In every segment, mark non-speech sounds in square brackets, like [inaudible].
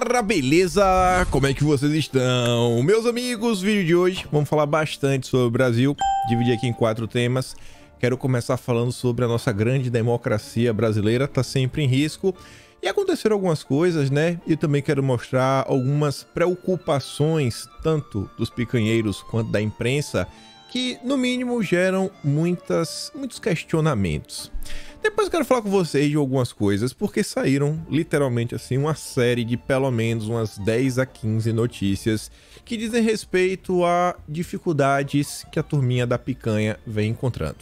galera, beleza? Como é que vocês estão? Meus amigos, vídeo de hoje vamos falar bastante sobre o Brasil, dividir aqui em quatro temas. Quero começar falando sobre a nossa grande democracia brasileira, tá sempre em risco. E aconteceram algumas coisas, né? E também quero mostrar algumas preocupações, tanto dos picanheiros quanto da imprensa, que, no mínimo, geram muitas, muitos questionamentos. Depois eu quero falar com vocês de algumas coisas, porque saíram literalmente assim uma série de pelo menos umas 10 a 15 notícias que dizem respeito a dificuldades que a turminha da picanha vem encontrando.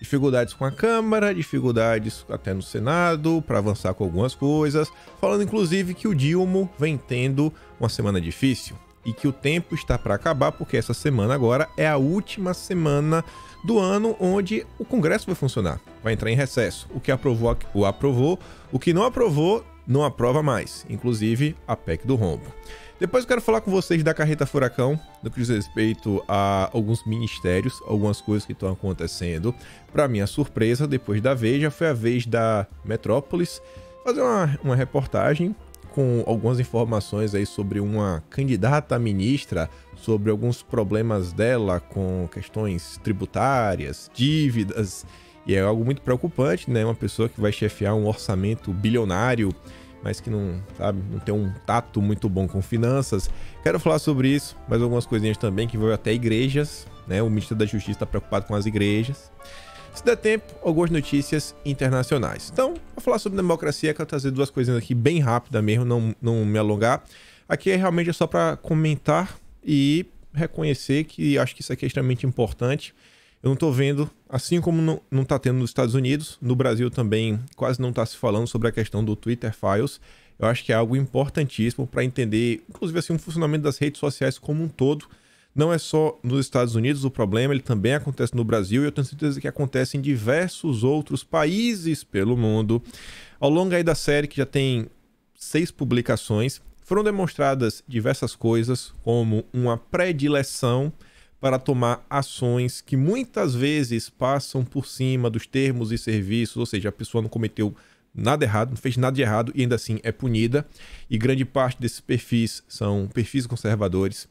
Dificuldades com a Câmara, dificuldades até no Senado para avançar com algumas coisas, falando inclusive que o Dilma vem tendo uma semana difícil e que o tempo está para acabar, porque essa semana agora é a última semana do ano onde o Congresso vai funcionar, vai entrar em recesso. O que aprovou, o aprovou, o que não aprovou, não aprova mais, inclusive a PEC do rombo. Depois eu quero falar com vocês da carreta furacão, no que diz respeito a alguns ministérios, algumas coisas que estão acontecendo. Para minha surpresa, depois da Veja, foi a vez da Metrópolis fazer uma, uma reportagem com algumas informações aí sobre uma candidata a ministra, sobre alguns problemas dela com questões tributárias, dívidas, e é algo muito preocupante, né? Uma pessoa que vai chefiar um orçamento bilionário, mas que não, sabe, não tem um tato muito bom com finanças. Quero falar sobre isso, mas algumas coisinhas também que vão até igrejas, né? O ministro da Justiça está preocupado com as igrejas. Se der tempo, algumas notícias internacionais. Então, vou falar sobre democracia, quero trazer duas coisinhas aqui bem rápida mesmo, não, não me alongar. Aqui é realmente só para comentar e reconhecer que acho que isso aqui é extremamente importante. Eu não estou vendo, assim como não está tendo nos Estados Unidos, no Brasil também quase não está se falando sobre a questão do Twitter Files. Eu acho que é algo importantíssimo para entender, inclusive assim, o funcionamento das redes sociais como um todo não é só nos Estados Unidos o problema, ele também acontece no Brasil e eu tenho certeza que acontece em diversos outros países pelo mundo. Ao longo aí da série, que já tem seis publicações, foram demonstradas diversas coisas, como uma predileção para tomar ações que muitas vezes passam por cima dos termos e serviços, ou seja, a pessoa não cometeu nada errado, não fez nada de errado e ainda assim é punida. E grande parte desses perfis são perfis conservadores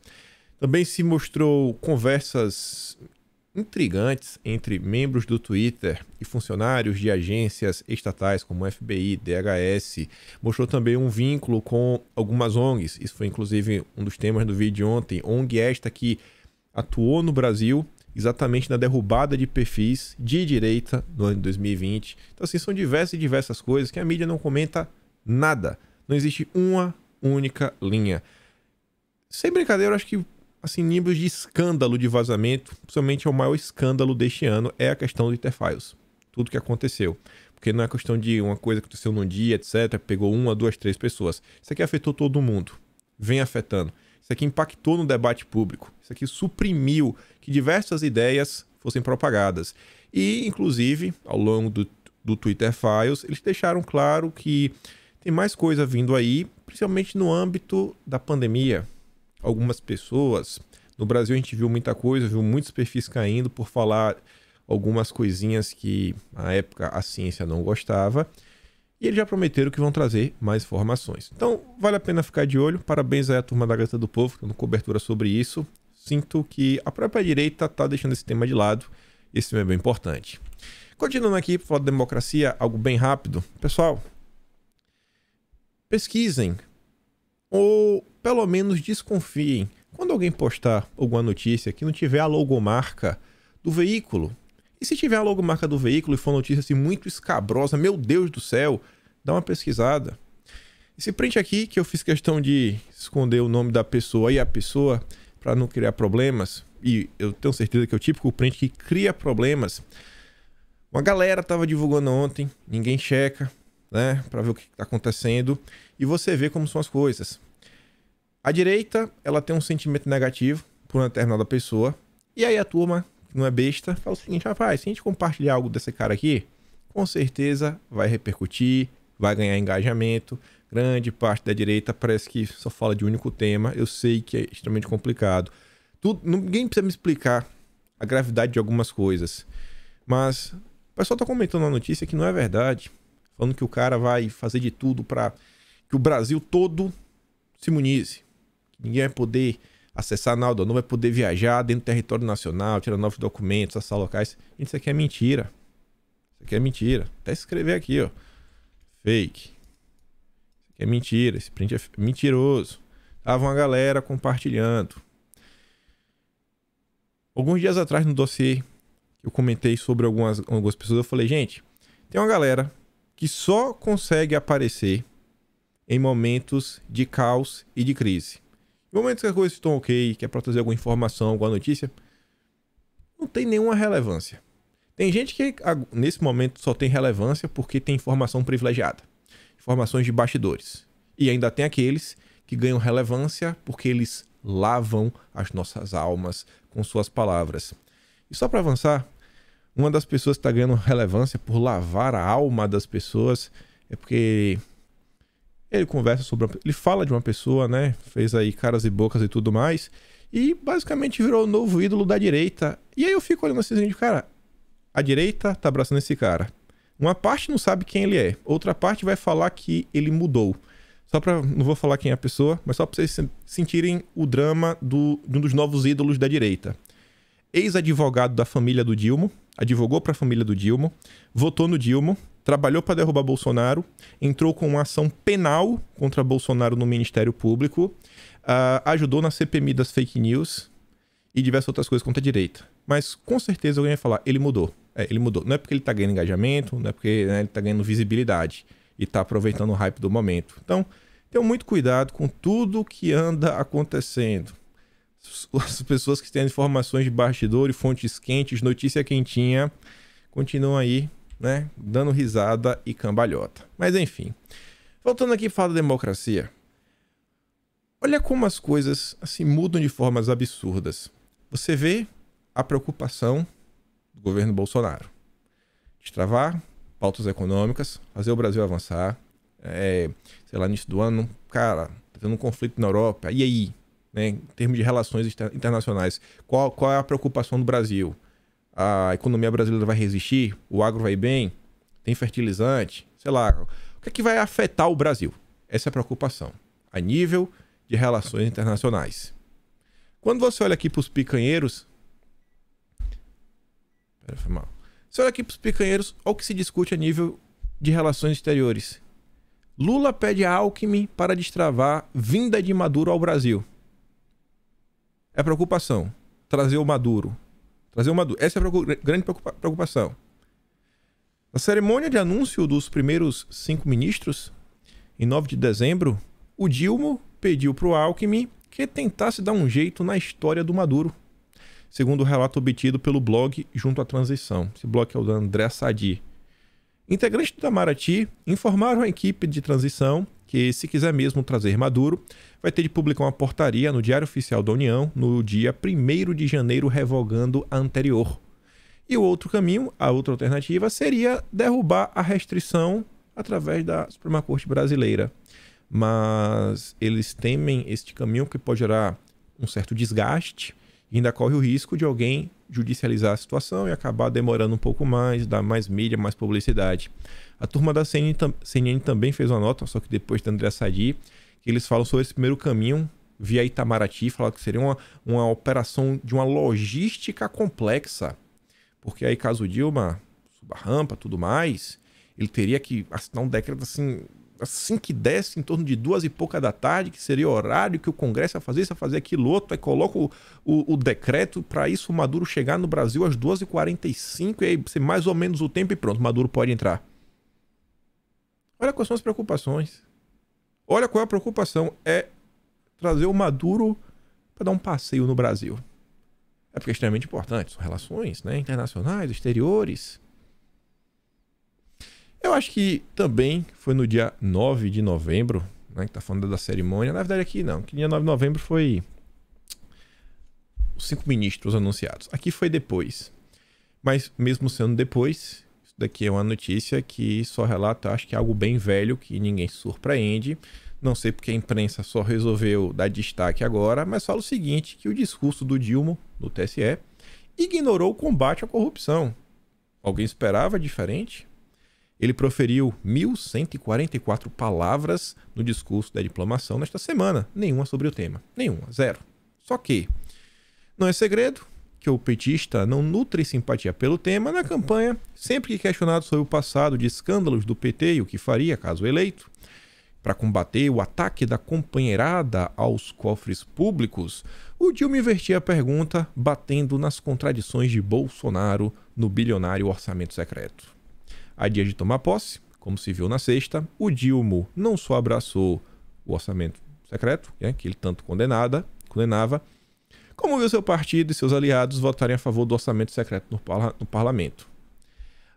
também se mostrou conversas intrigantes entre membros do Twitter e funcionários de agências estatais como FBI, DHS. Mostrou também um vínculo com algumas ONGs. Isso foi inclusive um dos temas do vídeo de ontem. ONG é esta que atuou no Brasil exatamente na derrubada de perfis de direita no ano de 2020. Então assim, são diversas e diversas coisas que a mídia não comenta nada. Não existe uma única linha. Sem brincadeira, eu acho que assim, níveis de escândalo de vazamento, principalmente é o maior escândalo deste ano é a questão do Files, Tudo que aconteceu. Porque não é questão de uma coisa que aconteceu num dia, etc. Pegou uma, duas, três pessoas. Isso aqui afetou todo mundo. Vem afetando. Isso aqui impactou no debate público. Isso aqui suprimiu que diversas ideias fossem propagadas. E, inclusive, ao longo do, do Twitter Files, eles deixaram claro que tem mais coisa vindo aí, principalmente no âmbito da pandemia algumas pessoas. No Brasil a gente viu muita coisa, viu muitos perfis caindo por falar algumas coisinhas que na época a ciência não gostava. E eles já prometeram que vão trazer mais informações. Então, vale a pena ficar de olho. Parabéns aí à turma da Gata do Povo, que dando cobertura sobre isso. Sinto que a própria direita está deixando esse tema de lado. Esse tema é bem importante. Continuando aqui, para falar de democracia, algo bem rápido. Pessoal, pesquisem ou pelo menos desconfiem quando alguém postar alguma notícia que não tiver a logomarca do veículo. E se tiver a logomarca do veículo e for notícia assim muito escabrosa, meu Deus do céu, dá uma pesquisada. Esse print aqui que eu fiz questão de esconder o nome da pessoa e a pessoa para não criar problemas, e eu tenho certeza que é o típico print que cria problemas. Uma galera tava divulgando ontem, ninguém checa, né, para ver o que está acontecendo, e você vê como são as coisas. A direita, ela tem um sentimento negativo por uma determinada pessoa. E aí a turma, que não é besta, fala o seguinte: rapaz, se a gente compartilhar algo desse cara aqui, com certeza vai repercutir, vai ganhar engajamento. Grande parte da direita parece que só fala de um único tema. Eu sei que é extremamente complicado. Tudo, ninguém precisa me explicar a gravidade de algumas coisas. Mas o pessoal tá comentando na notícia que não é verdade. Falando que o cara vai fazer de tudo para que o Brasil todo se imunize. Ninguém vai poder acessar nada, não vai poder viajar dentro do território nacional, tirar novos documentos, acessar locais. Gente, isso aqui é mentira. Isso aqui é mentira. Até escrever aqui, ó. Fake. Isso aqui é mentira. Esse print é mentiroso. Tava uma galera compartilhando. Alguns dias atrás, no dossiê, eu comentei sobre algumas, algumas pessoas, eu falei, gente, tem uma galera que só consegue aparecer em momentos de caos e de crise. No momento que as coisas estão ok, que é para trazer alguma informação, alguma notícia, não tem nenhuma relevância. Tem gente que nesse momento só tem relevância porque tem informação privilegiada, informações de bastidores. E ainda tem aqueles que ganham relevância porque eles lavam as nossas almas com suas palavras. E só para avançar, uma das pessoas que está ganhando relevância por lavar a alma das pessoas é porque ele conversa sobre, uma, ele fala de uma pessoa, né? Fez aí caras e bocas e tudo mais. E basicamente virou o novo ídolo da direita. E aí eu fico olhando assim, gente, cara, a direita tá abraçando esse cara. Uma parte não sabe quem ele é, outra parte vai falar que ele mudou. Só pra. Não vou falar quem é a pessoa, mas só pra vocês sentirem o drama do, de um dos novos ídolos da direita. Ex-advogado da família do Dilma, advogou para a família do Dilma, votou no Dilma, trabalhou para derrubar Bolsonaro, entrou com uma ação penal contra Bolsonaro no Ministério Público, uh, ajudou na CPMI das fake news e diversas outras coisas contra a direita. Mas com certeza alguém vai falar, ele mudou. É, ele mudou. Não é porque ele está ganhando engajamento, não é porque né, ele está ganhando visibilidade e está aproveitando o hype do momento. Então, tenham muito cuidado com tudo que anda acontecendo. As pessoas que têm informações de bastidor e fontes quentes, notícia quentinha, continuam aí né? Dando risada e cambalhota. Mas enfim. Voltando aqui para a democracia. Olha como as coisas se assim, mudam de formas absurdas. Você vê a preocupação do governo Bolsonaro de travar pautas econômicas, fazer o Brasil avançar. É, sei lá, início do ano, cara, tá tendo um conflito na Europa. E aí? Né, em termos de relações internacionais, qual, qual é a preocupação do Brasil? a economia brasileira vai resistir, o agro vai bem, tem fertilizante, sei lá. O que é que vai afetar o Brasil? Essa é a preocupação, a nível de relações internacionais. Quando você olha aqui para os picanheiros. Pera, foi mal. Você olha aqui para os picanheiros, olha o que se discute a nível de relações exteriores. Lula pede a Alckmin para destravar vinda de Maduro ao Brasil. É preocupação. Trazer o Maduro Trazer uma dúvida. Essa é a grande preocupação. Na cerimônia de anúncio dos primeiros cinco ministros, em 9 de dezembro, o Dilma pediu para o Alckmin que tentasse dar um jeito na história do Maduro, segundo o relato obtido pelo blog Junto à Transição. Esse blog é o da André Sadi. Integrantes do Itamaraty informaram a equipe de transição que, se quiser mesmo trazer Maduro, vai ter de publicar uma portaria no Diário Oficial da União no dia 1 de janeiro, revogando a anterior. E o outro caminho, a outra alternativa, seria derrubar a restrição através da Suprema Corte Brasileira. Mas eles temem este caminho que pode gerar um certo desgaste e ainda corre o risco de alguém judicializar a situação e acabar demorando um pouco mais, dar mais mídia, mais publicidade. A turma da CNN, CNN também fez uma nota, só que depois da André Sadi, que eles falam sobre esse primeiro caminho via Itamaraty, falaram que seria uma, uma operação de uma logística complexa. Porque aí, caso Dilma suba rampa tudo mais, ele teria que assinar um decreto assim assim que desce, em torno de duas e pouca da tarde, que seria o horário que o Congresso ia fazer isso, ia fazer aquilo outro, aí coloca o, o, o decreto para isso o Maduro chegar no Brasil às duas h 45 e aí ser mais ou menos o tempo e pronto, Maduro pode entrar. Olha quais são as preocupações. Olha qual é a preocupação, é trazer o Maduro para dar um passeio no Brasil. É porque é extremamente importante, são relações né, internacionais, exteriores eu acho que também foi no dia 9 de novembro, né, que tá falando da cerimônia. Na verdade, aqui não, que dia 9 de novembro foi os cinco ministros anunciados. Aqui foi depois. Mas mesmo sendo depois, isso daqui é uma notícia que só relata, acho que é algo bem velho, que ninguém surpreende. Não sei porque a imprensa só resolveu dar destaque agora, mas fala o seguinte: que o discurso do Dilma, no TSE, ignorou o combate à corrupção. Alguém esperava diferente? Ele proferiu 1.144 palavras no discurso da diplomação nesta semana, nenhuma sobre o tema, nenhuma, zero. Só que não é segredo que o petista não nutre simpatia pelo tema na campanha, sempre que questionado sobre o passado de escândalos do PT e o que faria caso eleito, para combater o ataque da companheirada aos cofres públicos, o Dilma invertia a pergunta, batendo nas contradições de Bolsonaro no bilionário orçamento secreto. A dia de tomar posse, como se viu na sexta, o Dilma não só abraçou o orçamento secreto, né, que ele tanto condenada, condenava, como viu seu partido e seus aliados votarem a favor do orçamento secreto no, parla no parlamento.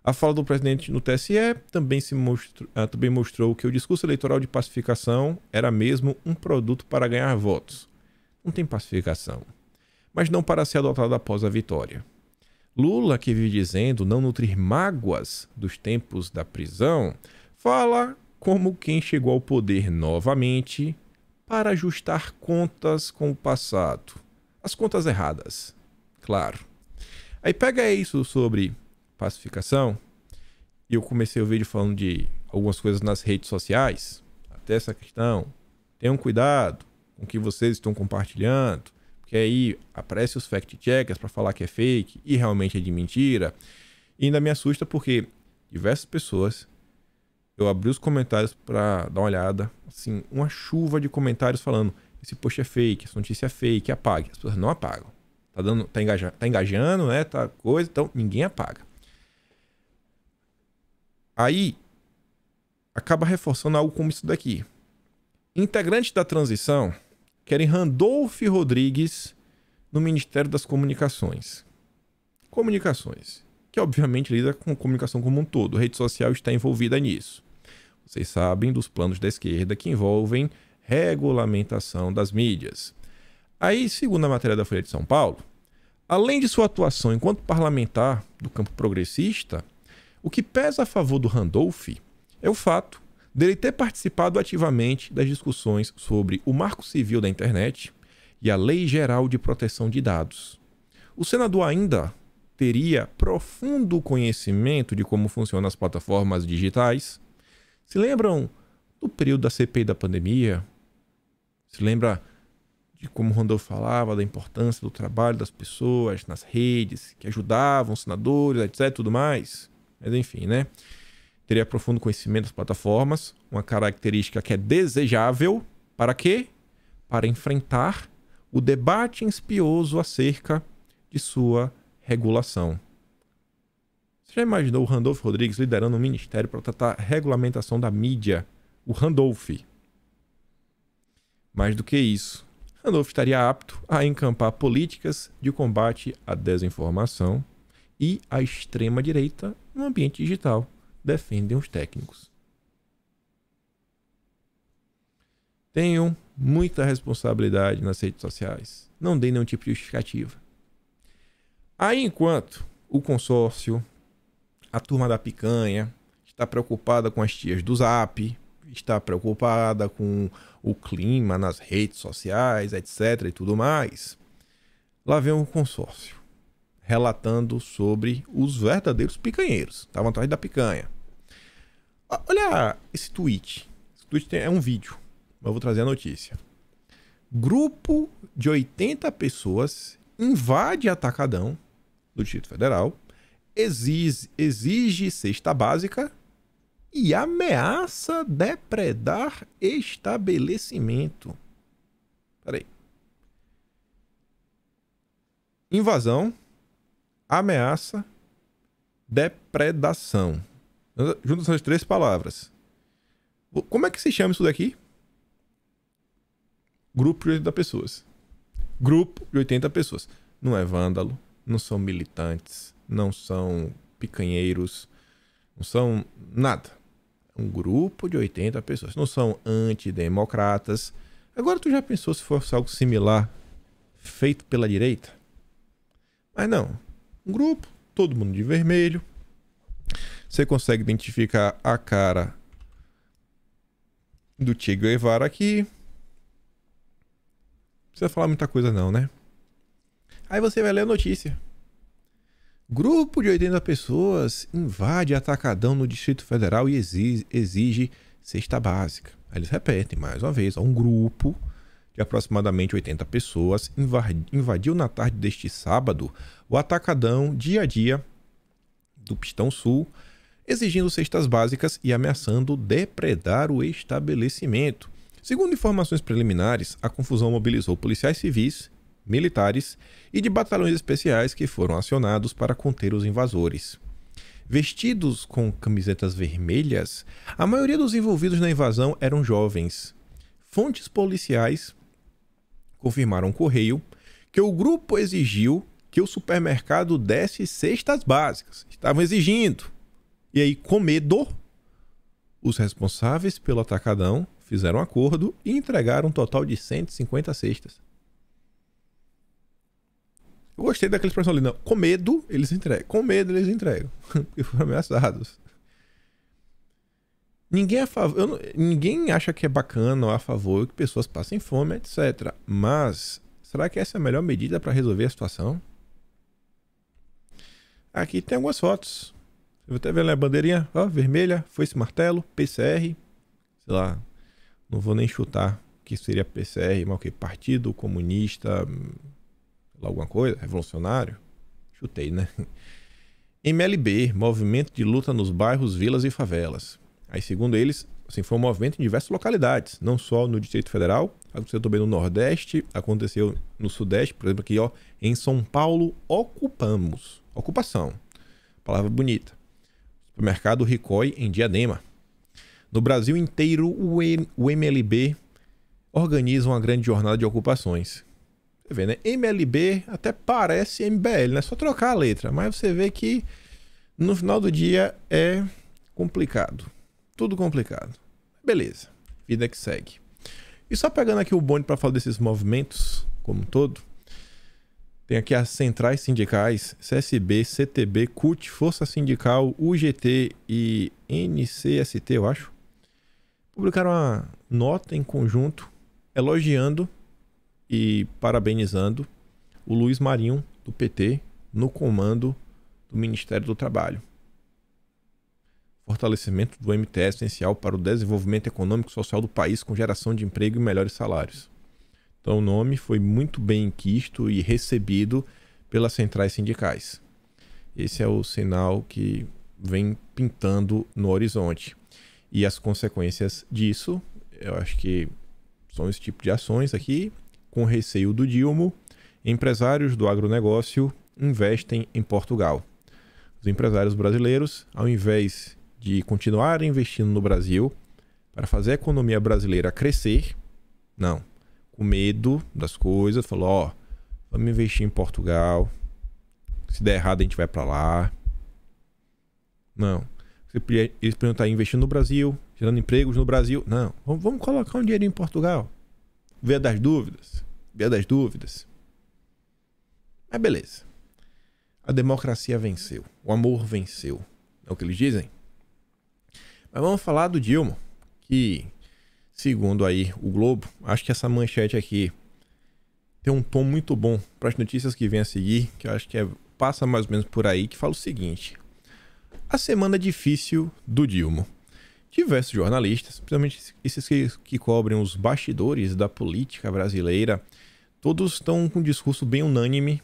A fala do presidente no TSE também, se mostrou, ah, também mostrou que o discurso eleitoral de pacificação era mesmo um produto para ganhar votos. Não tem pacificação, mas não para ser adotado após a vitória. Lula, que vive dizendo não nutrir mágoas dos tempos da prisão, fala como quem chegou ao poder novamente para ajustar contas com o passado. As contas erradas, claro. Aí pega isso sobre pacificação, e eu comecei o vídeo falando de algumas coisas nas redes sociais, até essa questão. Tenham cuidado com o que vocês estão compartilhando porque aí aparece os fact-checkers para falar que é fake e realmente é de mentira. E ainda me assusta porque diversas pessoas, eu abri os comentários para dar uma olhada, assim, uma chuva de comentários falando: esse post é fake, essa notícia é fake, apague. As pessoas não apagam. Tá, dando, tá, engajando, tá engajando, né? Tá coisa, então ninguém apaga. Aí acaba reforçando algo como isso daqui. Integrante da transição querem Randolph Rodrigues no Ministério das Comunicações. Comunicações, que obviamente lida com comunicação como um todo, a rede social está envolvida nisso. Vocês sabem dos planos da esquerda que envolvem regulamentação das mídias. Aí, segundo a matéria da Folha de São Paulo, além de sua atuação enquanto parlamentar do campo progressista, o que pesa a favor do Randolph é o fato dele ter participado ativamente das discussões sobre o Marco Civil da Internet e a Lei Geral de Proteção de Dados. O senador ainda teria profundo conhecimento de como funcionam as plataformas digitais. Se lembram do período da CPI da pandemia? Se lembra de como Randolph falava da importância do trabalho das pessoas nas redes, que ajudavam os senadores, etc, tudo mais? Mas enfim, né? teria profundo conhecimento das plataformas, uma característica que é desejável para quê? Para enfrentar o debate espioso acerca de sua regulação. Você já imaginou o Randolph Rodrigues liderando um ministério para tratar a regulamentação da mídia? O Randolph. Mais do que isso, Randolph estaria apto a encampar políticas de combate à desinformação e à extrema-direita no ambiente digital defendem os técnicos. Tenho muita responsabilidade nas redes sociais. Não deem nenhum tipo de justificativa. Aí, enquanto o consórcio, a turma da picanha, está preocupada com as tias do zap, está preocupada com o clima nas redes sociais, etc. e tudo mais, lá vem o consórcio relatando sobre os verdadeiros picanheiros. Estavam atrás da picanha. Ah, olha esse tweet. Esse tweet é um vídeo, mas eu vou trazer a notícia. Grupo de 80 pessoas invade Atacadão do Distrito Federal, exige, exige cesta básica e ameaça depredar estabelecimento. Peraí. Invasão ameaça, depredação. Juntas essas três palavras. Como é que se chama isso daqui? Grupo de 80 pessoas. Grupo de 80 pessoas. Não é vândalo, não são militantes, não são picanheiros, não são nada. Um grupo de 80 pessoas. Não são antidemocratas. Agora tu já pensou se fosse algo similar feito pela direita? Mas não um grupo, todo mundo de vermelho. Você consegue identificar a cara do Che Guevara aqui. Não precisa falar muita coisa não, né? Aí você vai ler a notícia. Grupo de 80 pessoas invade atacadão no Distrito Federal e exige, exige cesta básica. Aí eles repetem mais uma vez. Ó, um grupo aproximadamente 80 pessoas, invadiu na tarde deste sábado o atacadão dia a dia do Pistão Sul, exigindo cestas básicas e ameaçando depredar o estabelecimento. Segundo informações preliminares, a confusão mobilizou policiais civis, militares e de batalhões especiais que foram acionados para conter os invasores. Vestidos com camisetas vermelhas, a maioria dos envolvidos na invasão eram jovens. Fontes policiais confirmaram o correio, que o grupo exigiu que o supermercado desse cestas básicas. Estavam exigindo. E aí, com medo, os responsáveis pelo atacadão fizeram um acordo e entregaram um total de 150 cestas. Eu gostei daquela expressão ali, não. Com medo, eles entregam. Com medo, eles entregam. [laughs] Porque foram ameaçados. Ninguém, é favor, não, ninguém acha que é bacana ou a favor que pessoas passem fome, etc. Mas será que essa é a melhor medida para resolver a situação? Aqui tem algumas fotos. vou até vendo a bandeirinha ó, vermelha, foi esse martelo, PCR, sei lá, não vou nem chutar que seria PCR, mas o que? Partido Comunista, alguma coisa, revolucionário? Chutei, né? [laughs] MLB, Movimento de Luta nos Bairros, Vilas e Favelas. Aí, segundo eles, assim, foi um movimento em diversas localidades, não só no Distrito Federal, aconteceu também no Nordeste, aconteceu no Sudeste, por exemplo, aqui ó, em São Paulo, ocupamos. Ocupação. Palavra bonita. Supermercado Ricoy em Diadema. No Brasil inteiro, o MLB organiza uma grande jornada de ocupações. Você vê, né? MLB até parece MBL, né? É só trocar a letra, mas você vê que no final do dia é complicado. Tudo complicado. Beleza. Vida que segue. E só pegando aqui o bonde para falar desses movimentos como um todo, tem aqui as centrais sindicais, CSB, CTB, CUT, Força Sindical, UGT e NCST, eu acho, publicaram uma nota em conjunto elogiando e parabenizando o Luiz Marinho, do PT, no comando do Ministério do Trabalho fortalecimento do MTS é essencial para o desenvolvimento econômico e social do país com geração de emprego e melhores salários. Então o nome foi muito bem quisto e recebido pelas centrais sindicais. Esse é o sinal que vem pintando no horizonte. E as consequências disso, eu acho que são esse tipo de ações aqui, com receio do Dilma, empresários do agronegócio investem em Portugal. Os empresários brasileiros, ao invés de continuar investindo no Brasil para fazer a economia brasileira crescer. Não. Com medo das coisas, falou: ó, vamos investir em Portugal. Se der errado, a gente vai para lá. Não. Eles podiam estar investindo no Brasil, gerando empregos no Brasil. Não. Vamos colocar um dinheiro em Portugal. Vê das dúvidas. Vê das dúvidas. Mas beleza. A democracia venceu. O amor venceu. É o que eles dizem? Mas vamos falar do Dilma, que segundo aí o Globo, acho que essa manchete aqui tem um tom muito bom para as notícias que vem a seguir, que eu acho que é, passa mais ou menos por aí, que fala o seguinte: a semana difícil do Dilma. Diversos jornalistas, principalmente esses que, que cobrem os bastidores da política brasileira, todos estão com um discurso bem unânime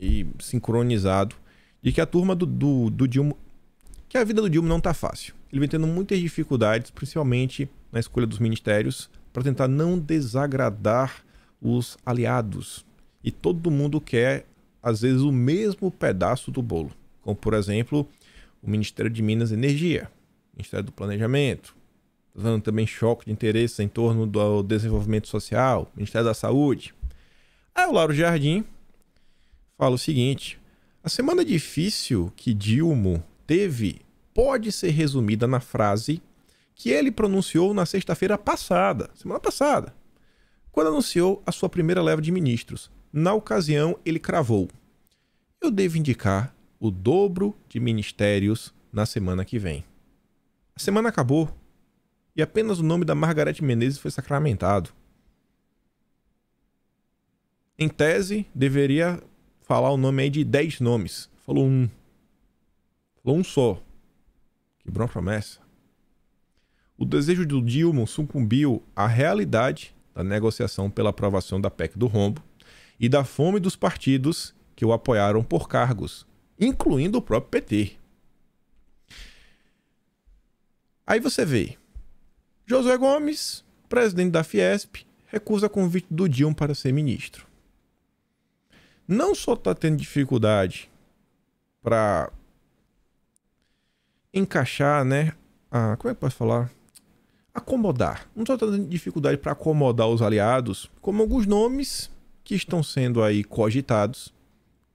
e sincronizado de que a turma do, do, do Dilma que a vida do Dilma não está fácil. Ele vem tendo muitas dificuldades, principalmente na escolha dos ministérios, para tentar não desagradar os aliados. E todo mundo quer, às vezes, o mesmo pedaço do bolo. Como, por exemplo, o Ministério de Minas e Energia, o Ministério do Planejamento, tá dando também choque de interesses em torno do desenvolvimento social, Ministério da Saúde. Aí o Lauro Jardim fala o seguinte: a semana difícil que Dilma teve pode ser resumida na frase que ele pronunciou na sexta-feira passada, semana passada, quando anunciou a sua primeira leva de ministros. Na ocasião, ele cravou: Eu devo indicar o dobro de ministérios na semana que vem. A semana acabou e apenas o nome da Margareth Menezes foi sacramentado. Em tese, deveria falar o nome aí de 10 nomes. Falou um. Falou um só. Quebrou a promessa. O desejo do Dilma sucumbiu à realidade da negociação pela aprovação da PEC do rombo e da fome dos partidos que o apoiaram por cargos, incluindo o próprio PT. Aí você vê. Josué Gomes, presidente da Fiesp, recusa convite do Dilma para ser ministro. Não só está tendo dificuldade para encaixar, né? A, como é que posso falar? Acomodar. Não estou tendo dificuldade para acomodar os aliados, como alguns nomes que estão sendo aí cogitados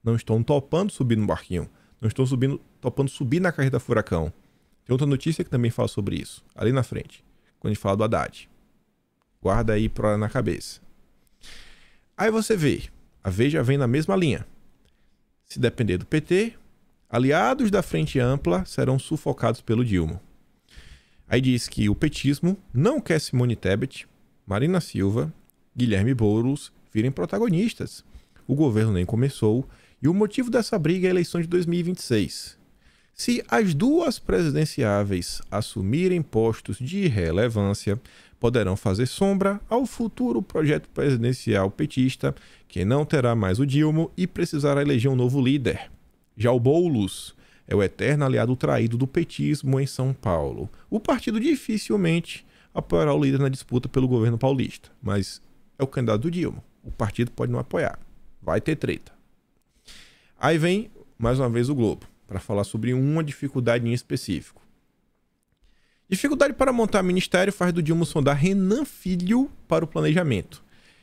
não estão topando subir no barquinho, não estão subindo, topando subir na carreta furacão. Tem outra notícia que também fala sobre isso, ali na frente, quando a gente fala do Haddad. Guarda aí pra na cabeça. Aí você vê, a Veja vem na mesma linha. Se depender do PT, Aliados da Frente Ampla serão sufocados pelo Dilma. Aí diz que o petismo não quer Simone Tebet, Marina Silva, Guilherme Boulos virem protagonistas. O governo nem começou e o motivo dessa briga é a eleição de 2026. Se as duas presidenciáveis assumirem postos de relevância, poderão fazer sombra ao futuro projeto presidencial petista, que não terá mais o Dilma e precisará eleger um novo líder. Já o Boulos é o eterno aliado traído do petismo em São Paulo. O partido dificilmente apoiará o líder na disputa pelo governo paulista, mas é o candidato do Dilma. O partido pode não apoiar. Vai ter treta. Aí vem mais uma vez o Globo para falar sobre uma dificuldade em específico. Dificuldade para montar ministério faz do Dilma sondar Renan Filho para o planejamento.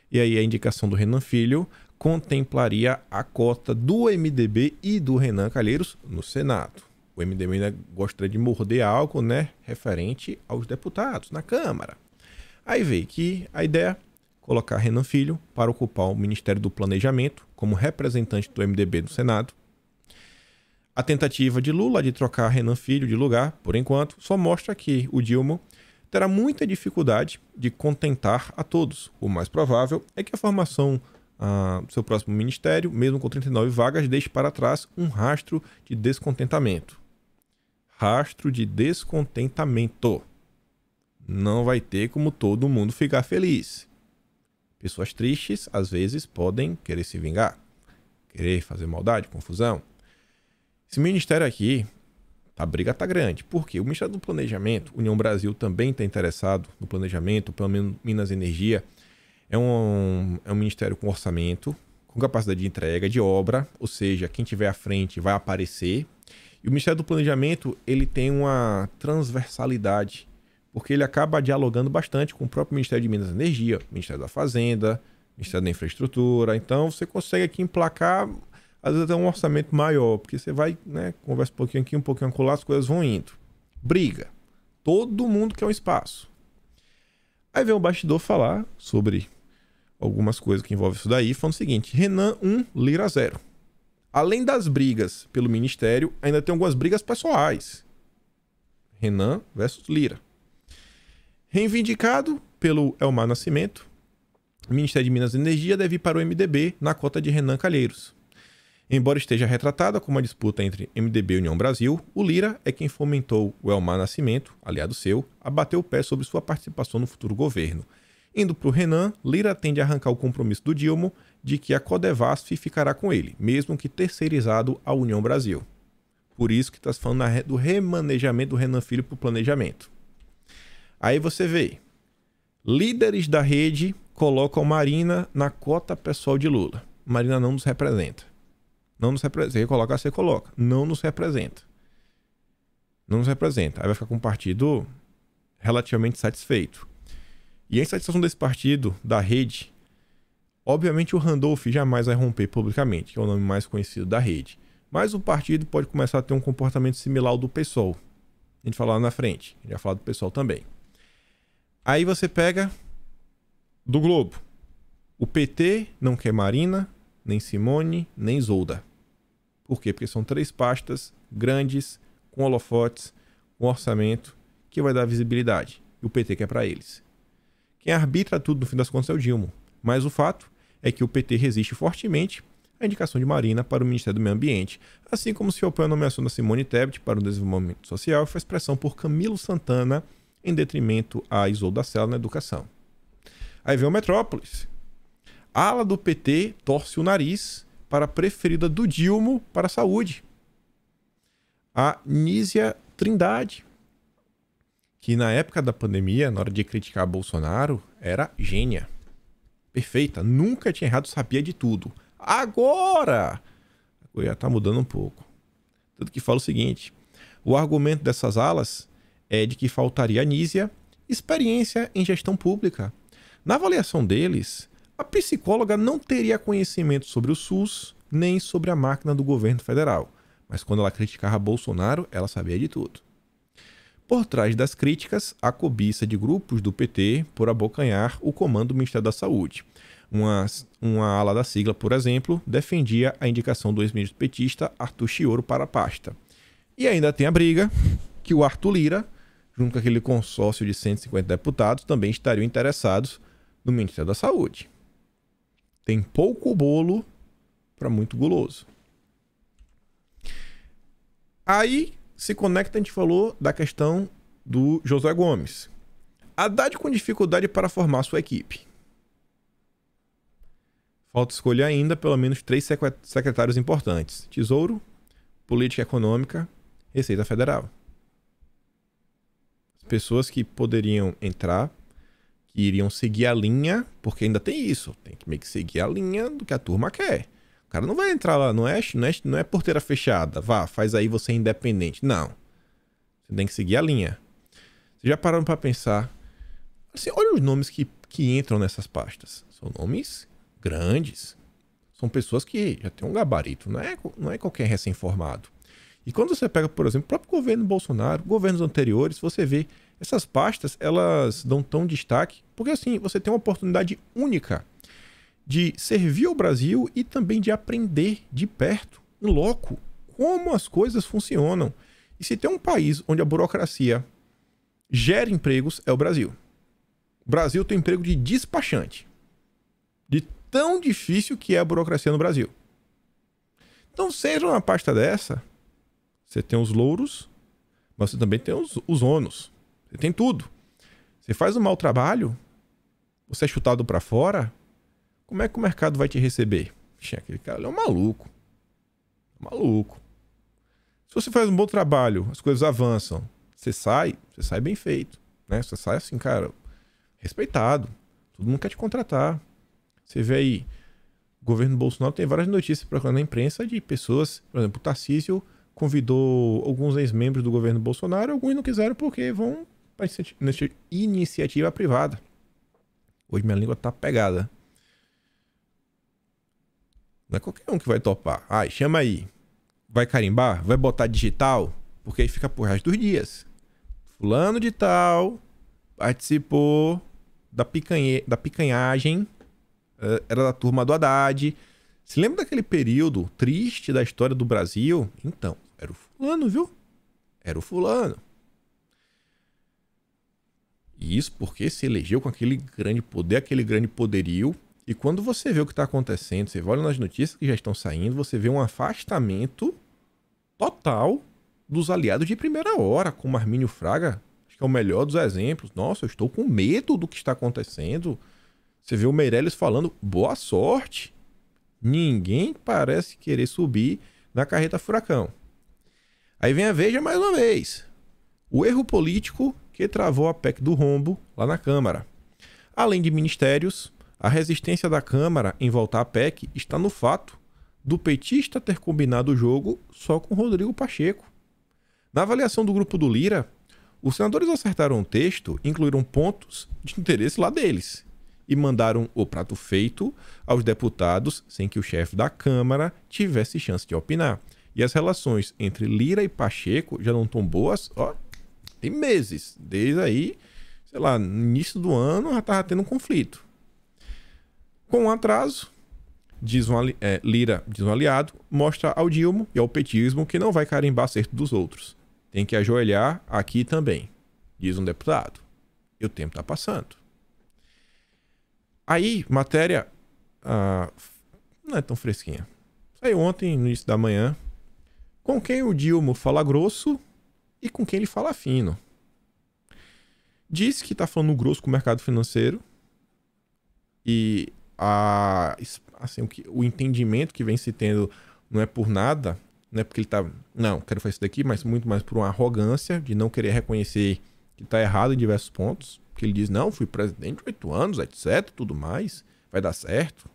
E aí a indicação do Renan Filho contemplaria a cota do MDB e do Renan Calheiros no Senado. O MDB ainda gostaria de morder algo, né, referente aos deputados na Câmara. Aí veio que a ideia colocar Renan Filho para ocupar o Ministério do Planejamento como representante do MDB no Senado. A tentativa de Lula de trocar Renan Filho de lugar, por enquanto, só mostra que o Dilma terá muita dificuldade de contentar a todos. O mais provável é que a formação ah, seu próximo ministério, mesmo com 39 vagas, deixe para trás um rastro de descontentamento. Rastro de descontentamento. Não vai ter como todo mundo ficar feliz. Pessoas tristes, às vezes, podem querer se vingar, querer fazer maldade, confusão. Esse ministério aqui, a briga tá grande. Por quê? O Ministério do Planejamento, União Brasil também está interessado no planejamento, pelo menos Minas Energia, é um, é um ministério com orçamento, com capacidade de entrega, de obra, ou seja, quem tiver à frente vai aparecer. E o Ministério do Planejamento ele tem uma transversalidade, porque ele acaba dialogando bastante com o próprio Ministério de Minas e Energia, Ministério da Fazenda, Ministério da Infraestrutura. Então você consegue aqui emplacar, às vezes, até um orçamento maior, porque você vai, né, conversa um pouquinho aqui, um pouquinho acolá, as coisas vão indo. Briga. Todo mundo quer um espaço. Aí vem o bastidor falar sobre algumas coisas que envolvem isso daí, falando o seguinte: Renan 1, Lira 0. Além das brigas pelo ministério, ainda tem algumas brigas pessoais. Renan versus Lira. Reivindicado pelo Elmar Nascimento, o Ministério de Minas e Energia deve ir para o MDB na cota de Renan Calheiros. Embora esteja retratada como uma disputa entre MDB e União Brasil, o Lira é quem fomentou o Elmar Nascimento, aliado seu, a bater o pé sobre sua participação no futuro governo. Indo para o Renan, Lira tende a arrancar o compromisso do Dilma de que a Codevasf ficará com ele, mesmo que terceirizado à União Brasil. Por isso que está se falando do remanejamento do Renan Filho para o planejamento. Aí você vê, líderes da rede colocam Marina na cota pessoal de Lula. Marina não nos representa. Não nos representa. Você coloca, você coloca. Não nos representa. Não nos representa. Aí vai ficar com um partido relativamente satisfeito e a insatisfação desse partido, da rede, obviamente o Randolph jamais vai romper publicamente, que é o nome mais conhecido da rede. Mas o partido pode começar a ter um comportamento similar ao do PSOL. A gente falar na frente, a gente vai falar do PSOL também. Aí você pega do Globo. O PT não quer Marina, nem Simone, nem Zolda. Por quê? Porque são três pastas grandes, com holofotes, com orçamento, que vai dar visibilidade. E o PT quer para eles. Quem arbitra tudo no fim das contas é o Dilma. Mas o fato é que o PT resiste fortemente à indicação de Marina para o Ministério do Meio Ambiente, assim como se opõe à nomeação da Simone Tebet para o Desenvolvimento Social e faz pressão por Camilo Santana em detrimento a Isolda Sela na educação. Aí vem o Metrópolis. A ala do PT torce o nariz para a preferida do Dilma para a saúde. A Nízia Trindade que na época da pandemia, na hora de criticar Bolsonaro, era gênia. Perfeita, nunca tinha errado, sabia de tudo. Agora, a coisa está mudando um pouco. Tanto que fala o seguinte: o argumento dessas alas é de que faltaria anísia experiência em gestão pública. Na avaliação deles, a psicóloga não teria conhecimento sobre o SUS nem sobre a máquina do governo federal. Mas quando ela criticava Bolsonaro, ela sabia de tudo. Por trás das críticas, a cobiça de grupos do PT por abocanhar o comando do Ministério da Saúde. Uma, uma ala da sigla, por exemplo, defendia a indicação do ex-ministro petista Arthur Chioro para a pasta. E ainda tem a briga que o Arthur Lira, junto com aquele consórcio de 150 deputados, também estariam interessados no Ministério da Saúde. Tem pouco bolo para muito guloso. Aí se conecta, a gente falou da questão do Josué Gomes. Haddad com dificuldade para formar sua equipe. Falta escolher ainda pelo menos três secretários importantes: Tesouro, Política Econômica, Receita Federal. As pessoas que poderiam entrar, que iriam seguir a linha, porque ainda tem isso, tem que meio que seguir a linha do que a turma quer. O cara não vai entrar lá, não é, não é, não é porteira fechada. Vá, faz aí você é independente. Não. Você tem que seguir a linha. Vocês já pararam para pensar? Assim, olha os nomes que, que entram nessas pastas. São nomes grandes. São pessoas que já têm um gabarito. Não é, não é qualquer recém-formado. E quando você pega, por exemplo, o próprio governo Bolsonaro, governos anteriores, você vê essas pastas, elas dão tão destaque, porque assim, você tem uma oportunidade única de servir ao Brasil e também de aprender de perto, em loco, como as coisas funcionam. E se tem um país onde a burocracia gera empregos, é o Brasil. O Brasil tem emprego de despachante. De tão difícil que é a burocracia no Brasil. Então, seja uma pasta dessa, você tem os louros, mas você também tem os, os ônus. Você tem tudo. Você faz um mau trabalho, você é chutado para fora, como é que o mercado vai te receber? Tinha aquele cara, ele é um maluco. É maluco. Se você faz um bom trabalho, as coisas avançam, você sai, você sai bem feito. Né? Você sai assim, cara, respeitado. Todo mundo quer te contratar. Você vê aí, o governo Bolsonaro tem várias notícias procurando na imprensa de pessoas, por exemplo, o Tarcísio convidou alguns ex-membros do governo Bolsonaro, alguns não quiseram porque vão para iniciativa privada. Hoje minha língua tá pegada. Não é qualquer um que vai topar. Ai, chama aí. Vai carimbar? Vai botar digital? Porque aí fica por resto dos dias. Fulano de tal participou da, picanhe, da picanhagem. Eh, era da turma do Haddad. Se lembra daquele período triste da história do Brasil? Então, era o fulano, viu? Era o fulano. E isso porque se elegeu com aquele grande poder, aquele grande poderio, e quando você vê o que está acontecendo, você olha nas notícias que já estão saindo, você vê um afastamento total dos aliados de primeira hora, como Armínio Fraga, acho que é o melhor dos exemplos. Nossa, eu estou com medo do que está acontecendo. Você vê o Meirelles falando, boa sorte. Ninguém parece querer subir na carreta furacão. Aí vem a Veja mais uma vez. O erro político que travou a PEC do rombo lá na Câmara. Além de ministérios, a resistência da Câmara em voltar à PEC está no fato do petista ter combinado o jogo só com Rodrigo Pacheco. Na avaliação do grupo do Lira, os senadores acertaram o texto, incluíram pontos de interesse lá deles e mandaram o prato feito aos deputados sem que o chefe da Câmara tivesse chance de opinar. E as relações entre Lira e Pacheco já não estão boas, ó, tem meses. Desde aí, sei lá, início do ano já estava tendo um conflito. Com um atraso, diz um, é, Lira, diz um aliado, mostra ao Dilma e ao petismo que não vai carimbar acerto dos outros. Tem que ajoelhar aqui também, diz um deputado. E o tempo está passando. Aí, matéria ah, não é tão fresquinha. Saiu ontem, no início da manhã, com quem o Dilma fala grosso e com quem ele fala fino. Diz que está falando grosso com o mercado financeiro e a, assim, o, que, o entendimento que vem se tendo não é por nada, não é porque ele tá, não, quero fazer isso daqui, mas muito mais por uma arrogância de não querer reconhecer que tá errado em diversos pontos, que ele diz, não, fui presidente oito anos, etc, tudo mais, vai dar certo.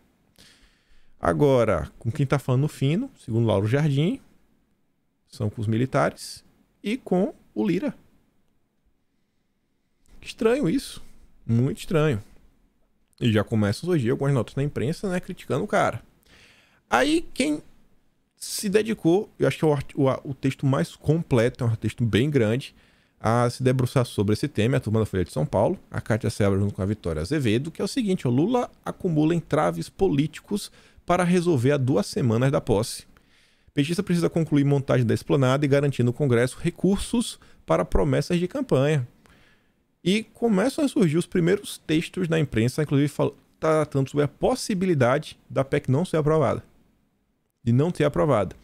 Agora, com quem tá falando fino, segundo Lauro Jardim, são com os militares e com o Lira. Estranho isso, muito estranho. E já começa a surgir algumas notas na imprensa, né, criticando o cara. Aí quem se dedicou, eu acho que é o, o, o texto mais completo, é um texto bem grande, a se debruçar sobre esse tema, é a turma da Folha de São Paulo, a Cátia Sebra junto com a Vitória Azevedo, que é o seguinte, o Lula acumula entraves políticos para resolver há duas semanas da posse. Petista precisa concluir montagem da esplanada e garantir no Congresso recursos para promessas de campanha. E começam a surgir os primeiros textos da imprensa, inclusive tá tratando sobre a possibilidade da PEC não ser aprovada. De não ser aprovada.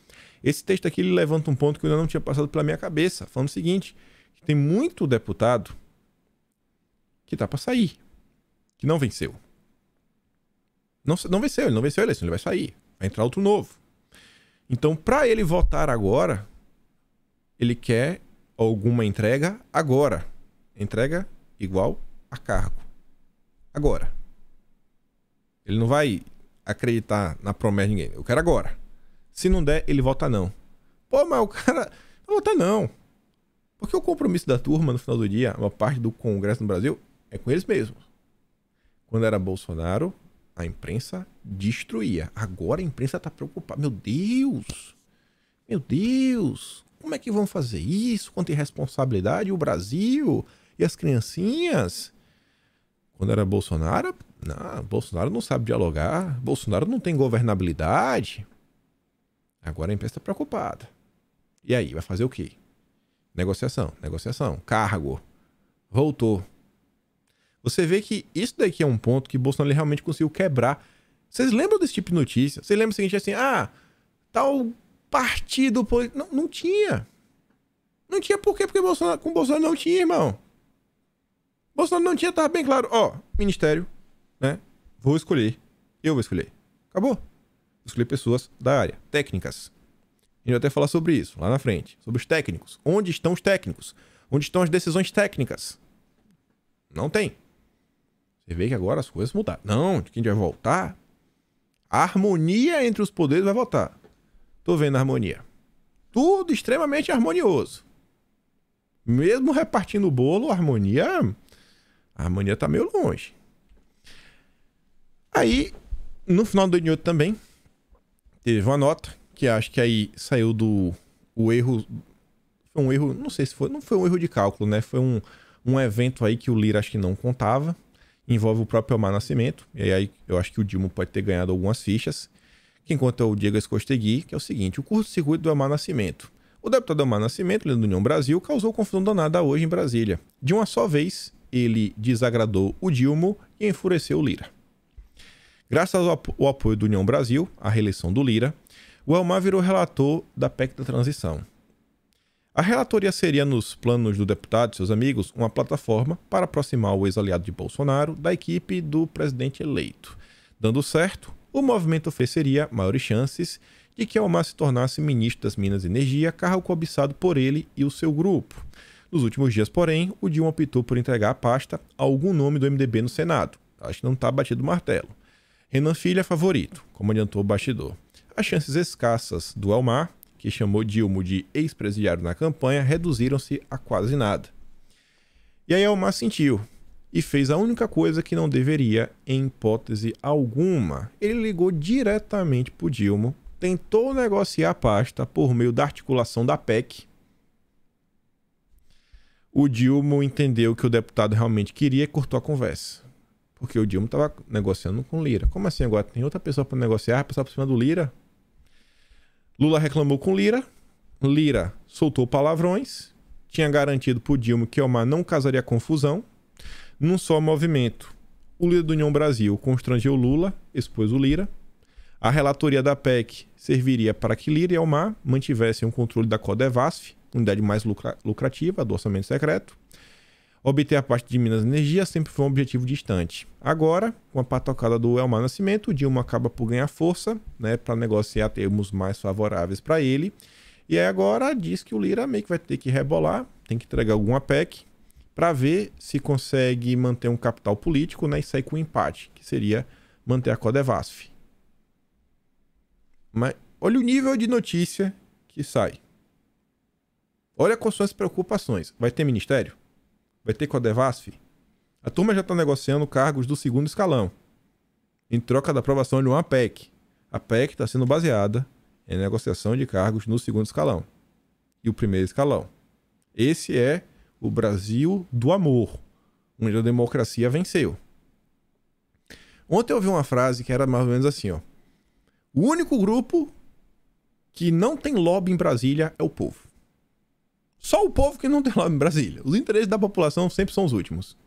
Esse texto aqui ele levanta um ponto que eu ainda não tinha passado pela minha cabeça, falando o seguinte: tem muito deputado que está para sair, que não venceu. Não, não venceu, ele não venceu a eleição, ele vai sair, vai entrar outro novo. Então, para ele votar agora, ele quer alguma entrega agora. Entrega igual a cargo. Agora. Ele não vai acreditar na promessa de ninguém. Eu quero agora. Se não der, ele vota não. Pô, mas o cara. [laughs] Não vota não. Porque o compromisso da turma no final do dia, uma parte do Congresso no Brasil, é com eles mesmos. Quando era Bolsonaro, a imprensa destruía. Agora a imprensa está preocupada. Meu Deus! Meu Deus! Como é que vão fazer isso? Quanta irresponsabilidade o Brasil! E as criancinhas, quando era Bolsonaro, não, Bolsonaro não sabe dialogar, Bolsonaro não tem governabilidade. Agora a empresa está preocupada. E aí, vai fazer o quê? Negociação, negociação, cargo. Voltou. Você vê que isso daqui é um ponto que Bolsonaro realmente conseguiu quebrar. Vocês lembram desse tipo de notícia? Vocês lembram o seguinte assim, ah, tal partido político... Não, não tinha. Não tinha por quê? Porque Bolsonaro, com Bolsonaro não tinha, irmão. Bolsonaro não tinha, tava bem claro. Ó, ministério, né? Vou escolher. Eu vou escolher. Acabou. Vou escolher pessoas da área. Técnicas. A gente vai até falar sobre isso lá na frente. Sobre os técnicos. Onde estão os técnicos? Onde estão as decisões técnicas? Não tem. Você vê que agora as coisas mudaram. Não, de quem vai voltar? A harmonia entre os poderes vai voltar. Tô vendo a harmonia. Tudo extremamente harmonioso. Mesmo repartindo o bolo, a harmonia a harmonia tá meio longe. Aí, no final do ano também, teve uma nota, que acho que aí saiu do o erro. Foi um erro, não sei se foi, não foi um erro de cálculo, né? Foi um, um evento aí que o Lira acho que não contava. Envolve o próprio Omar Nascimento. E aí eu acho que o Dilma pode ter ganhado algumas fichas. Que conta é o Diego Escostegui, que é o seguinte: o curto-circuito do Omar Nascimento. O deputado Omar Nascimento, líder é do União Brasil, causou confusão danada hoje em Brasília. De uma só vez, ele desagradou o Dilmo e enfureceu o Lira. Graças ao apo apoio do União Brasil, à reeleição do Lira, o Elmar virou relator da PEC da transição. A relatoria seria, nos planos do deputado e seus amigos, uma plataforma para aproximar o ex-aliado de Bolsonaro da equipe do presidente eleito. Dando certo, o movimento ofereceria maiores chances de que Elmar se tornasse ministro das Minas e Energia, carro cobiçado por ele e o seu grupo. Nos últimos dias, porém, o Dilma optou por entregar a pasta a algum nome do MDB no Senado. Acho que não está batido o martelo. Renan Filho é favorito, como adiantou o bastidor. As chances escassas do Elmar, que chamou Dilma de ex-presidiário na campanha, reduziram-se a quase nada. E aí Elmar sentiu e fez a única coisa que não deveria, em hipótese alguma. Ele ligou diretamente para Dilma, tentou negociar a pasta por meio da articulação da PEC, o Dilma entendeu que o deputado realmente queria e cortou a conversa. Porque o Dilma estava negociando com Lira. Como assim agora? Tem outra pessoa para negociar, pessoa por cima do Lira? Lula reclamou com Lira. Lira soltou palavrões. Tinha garantido para o Dilma que Omar não causaria confusão. Num só movimento, o líder do União Brasil constrangeu Lula, expôs o Lira. A relatoria da PEC serviria para que Lira e Omar mantivessem o controle da Codevasf, unidade mais lucra lucrativa do orçamento secreto. Obter a parte de Minas Energia sempre foi um objetivo distante. Agora, com a patocada do Elmar Nascimento, o Dilma acaba por ganhar força né, para negociar termos mais favoráveis para ele. E aí agora diz que o Lira meio que vai ter que rebolar, tem que entregar alguma PEC para ver se consegue manter um capital político né, e sair com um empate, que seria manter a Codevasf. É Mas olha o nível de notícia que sai. Olha quais são as preocupações. Vai ter ministério? Vai ter Codevasf? A turma já está negociando cargos do segundo escalão, em troca da aprovação de uma PEC. A PEC está sendo baseada em negociação de cargos no segundo escalão e o primeiro escalão. Esse é o Brasil do amor, onde a democracia venceu. Ontem eu ouvi uma frase que era mais ou menos assim, ó. O único grupo que não tem lobby em Brasília é o povo. Só o povo que não tem lobby em Brasília. Os interesses da população sempre são os últimos.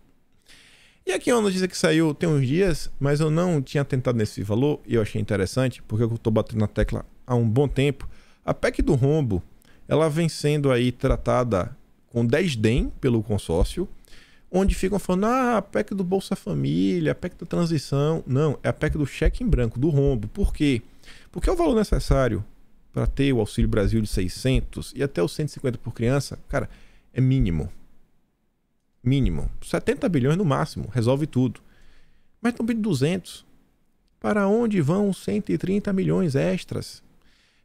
E aqui é uma notícia que saiu tem uns dias, mas eu não tinha tentado nesse valor e eu achei interessante, porque eu estou batendo na tecla há um bom tempo. A PEC do rombo, ela vem sendo aí tratada com desdém pelo consórcio, onde ficam falando, ah, a PEC do Bolsa Família, a PEC da transição. Não, é a PEC do cheque em branco, do rombo. Por quê? Porque é o valor necessário para ter o Auxílio Brasil de 600 e até os 150 por criança, cara, é mínimo. Mínimo. 70 bilhões no máximo, resolve tudo. Mas estão pedindo 200. Para onde vão 130 milhões extras?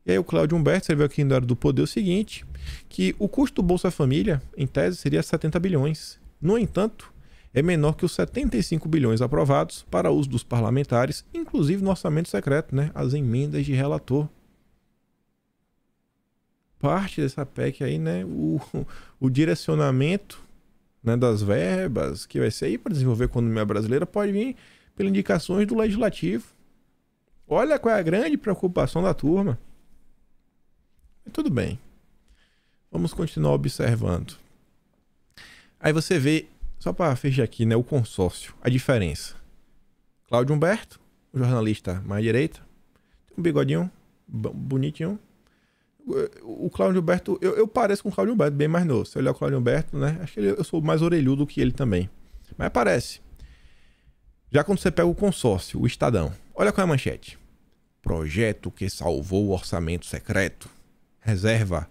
E aí o Cláudio Humberto escreveu aqui no Diário do Poder o seguinte, que o custo do Bolsa Família, em tese, seria 70 bilhões. No entanto, é menor que os 75 bilhões aprovados para uso dos parlamentares, inclusive no orçamento secreto, né? as emendas de relator parte dessa PEC aí, né, o, o direcionamento né, das verbas que vai ser aí para desenvolver a economia brasileira pode vir pelas indicações do legislativo. Olha qual é a grande preocupação da turma. tudo bem. Vamos continuar observando. Aí você vê, só para fechar aqui, né, o consórcio, a diferença. Cláudio Humberto, jornalista mais direita, tem um bigodinho bonitinho, eh, o Cláudio Humberto, eu, eu, pareço com o Cláudio Humberto, bem mais novo. Se olhar o Cláudio Humberto, né? Acho que ele, eu sou mais orelhudo que ele também. Mas parece. Já quando você pega o consórcio, o Estadão, olha qual é a manchete. Projeto que salvou o orçamento secreto. Reserva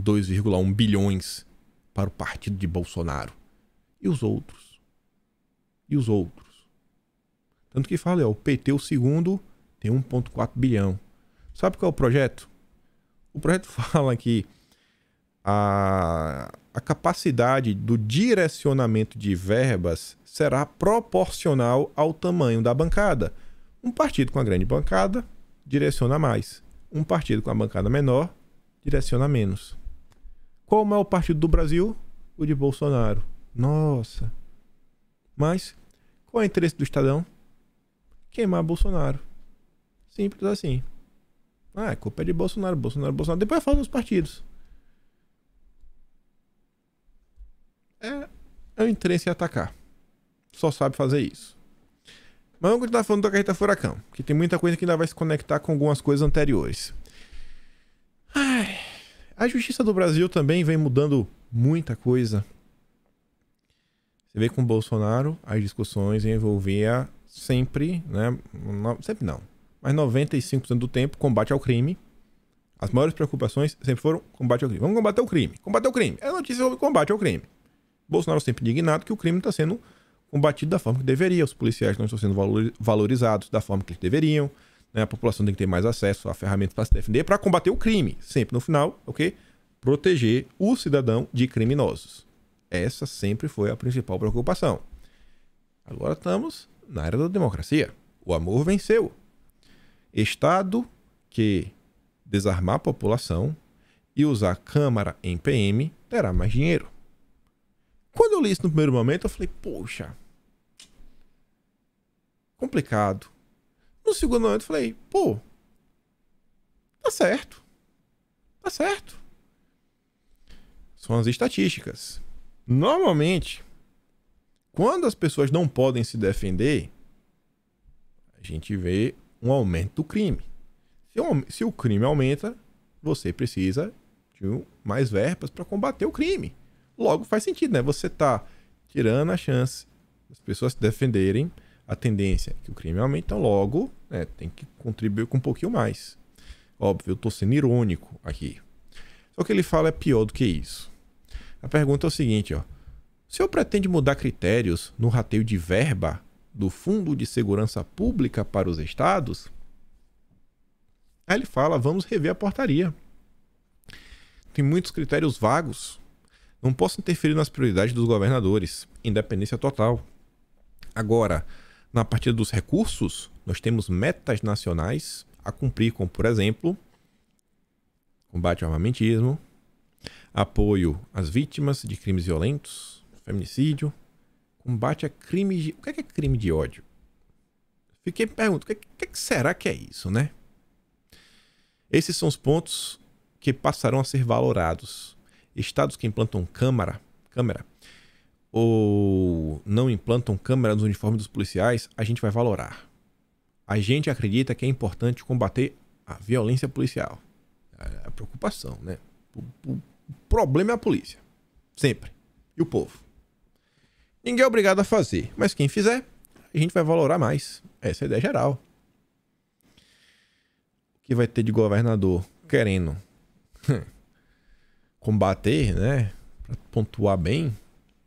2,1 bilhões para o partido de Bolsonaro. E os outros? E os outros? Tanto que falei, ó, o PT, o segundo, tem 1,4 bilhão. Sabe qual é o projeto? O projeto [laughs] fala que a, a capacidade do direcionamento de verbas será proporcional ao tamanho da bancada. Um partido com a grande bancada direciona mais. Um partido com a bancada menor direciona menos. Qual é o maior partido do Brasil? O de Bolsonaro. Nossa. Mas qual é o interesse do Estadão? Queimar Bolsonaro. Simples assim. Ah, a é culpa é de Bolsonaro, Bolsonaro, Bolsonaro. Depois fala dos partidos. É, é o interesse em atacar. Só sabe fazer isso. Mas vamos continuar falando da carreta Furacão, que tem muita coisa que ainda vai se conectar com algumas coisas anteriores. Ai, a justiça do Brasil também vem mudando muita coisa. Você vê com o Bolsonaro, as discussões envolvia sempre, né? sempre não mas 95% do tempo combate ao crime. As maiores preocupações sempre foram combate ao crime. Vamos combater o crime. Combater o crime. É notícia sobre combate ao crime. Bolsonaro sempre indignado que o crime está sendo combatido da forma que deveria. Os policiais não estão sendo valorizados da forma que eles deveriam. Né? A população tem que ter mais acesso a ferramentas para se defender, para combater o crime. Sempre no final, ok? Proteger o cidadão de criminosos. Essa sempre foi a principal preocupação. Agora estamos na era da democracia. O amor venceu. Estado que desarmar a população e usar a Câmara em PM terá mais dinheiro. Quando eu li isso no primeiro momento, eu falei, poxa, complicado. No segundo momento, eu falei, pô, tá certo. Tá certo. São as estatísticas. Normalmente, quando as pessoas não podem se defender, a gente vê um aumento do crime. Se, um, se o crime aumenta, você precisa de mais verbas para combater o crime. Logo faz sentido, né? Você está tirando a chance das pessoas se defenderem, a tendência é que o crime aumenta, logo né, tem que contribuir com um pouquinho mais. Óbvio, eu estou sendo irônico aqui. Só que ele fala é pior do que isso. A pergunta é o seguinte, ó. se eu pretende mudar critérios no rateio de verba do Fundo de Segurança Pública para os Estados, aí ele fala: vamos rever a portaria. Tem muitos critérios vagos. Não posso interferir nas prioridades dos governadores. Independência total. Agora, na partida dos recursos, nós temos metas nacionais a cumprir, como, por exemplo, combate ao armamentismo, apoio às vítimas de crimes violentos, feminicídio, Combate a crime de... O que é, que é crime de ódio? Fiquei perguntando, é o que, é, que será que é isso, né? Esses são os pontos que passarão a ser valorados. Estados que implantam câmara, câmera ou não implantam câmera nos uniformes dos policiais, a gente vai valorar. A gente acredita que é importante combater a violência policial. É a preocupação, né? o problema é a polícia. Sempre. E o povo. Ninguém é obrigado a fazer, mas quem fizer, a gente vai valorar mais. Essa é a ideia geral. O que vai ter de governador querendo [laughs] combater, né? Pra pontuar bem.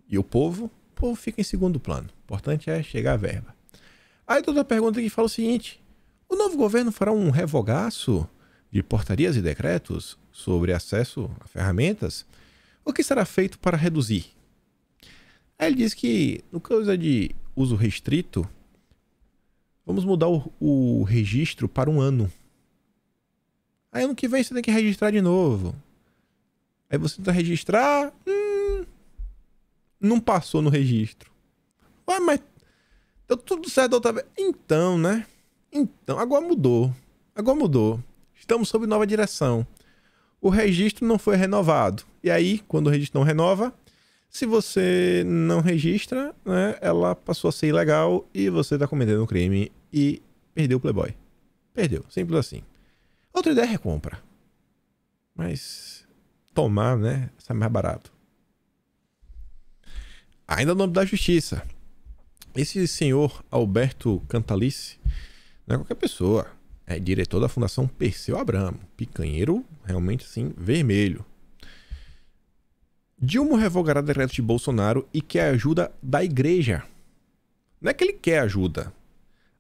E o povo, o povo fica em segundo plano. O importante é chegar a verba. Aí toda pergunta que fala o seguinte: o novo governo fará um revogaço de portarias e decretos sobre acesso a ferramentas? O que será feito para reduzir Aí ele disse que, no caso é de uso restrito, vamos mudar o, o registro para um ano. Aí ano que vem você tem que registrar de novo. Aí você tenta registrar. Hum, não passou no registro. Ué, mas deu tá tudo certo outra vez. Então, né? Então, agora mudou. Agora mudou. Estamos sob nova direção. O registro não foi renovado. E aí, quando o registro não renova, se você não registra, né, ela passou a ser ilegal e você está cometendo um crime e perdeu o Playboy. Perdeu, simples assim. Outra ideia é compra. Mas tomar, né, sai mais barato. Ainda no nome da justiça. Esse senhor Alberto Cantalice não é qualquer pessoa. É diretor da Fundação Perseu Abramo. Picanheiro realmente, assim, vermelho. Dilma revogará decreto de Bolsonaro e quer ajuda da igreja. Não é que ele quer ajuda.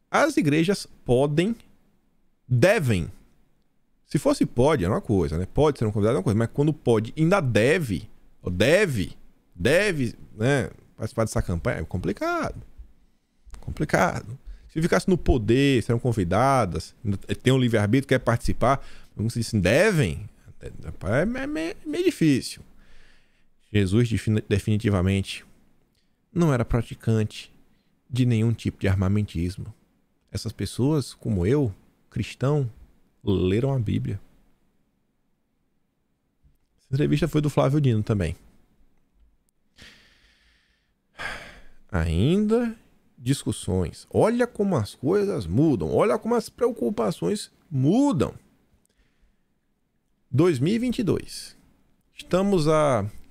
As igrejas podem, devem. Se fosse pode, é uma coisa, né? Pode ser um convidado é uma coisa, mas quando pode, ainda deve, deve, deve, né? Participar dessa campanha é complicado. Complicado. Se ficasse no poder, serão convidadas, tem um livre-arbítrio, quer participar, como se disse, assim, devem, é, é, é meio difícil. Jesus definitivamente não era praticante de nenhum tipo de armamentismo. Essas pessoas, como eu, cristão, leram a Bíblia. Essa entrevista foi do Flávio Dino também. Ainda discussões. Olha como as coisas mudam. Olha como as preocupações mudam. 2022. Estamos a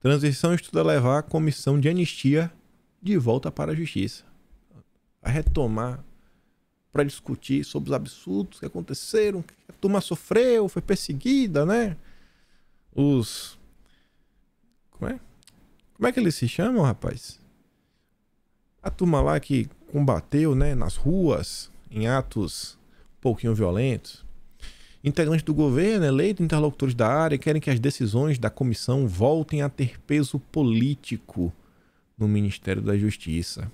Transição estuda levar a comissão de anistia de volta para a justiça. A retomar para discutir sobre os absurdos que aconteceram, que a turma sofreu, foi perseguida, né? Os. Como é? Como é que eles se chamam, rapaz? A turma lá que combateu, né, nas ruas, em atos um pouquinho violentos. Integrantes do governo, eleito interlocutores da área, querem que as decisões da comissão voltem a ter peso político no Ministério da Justiça.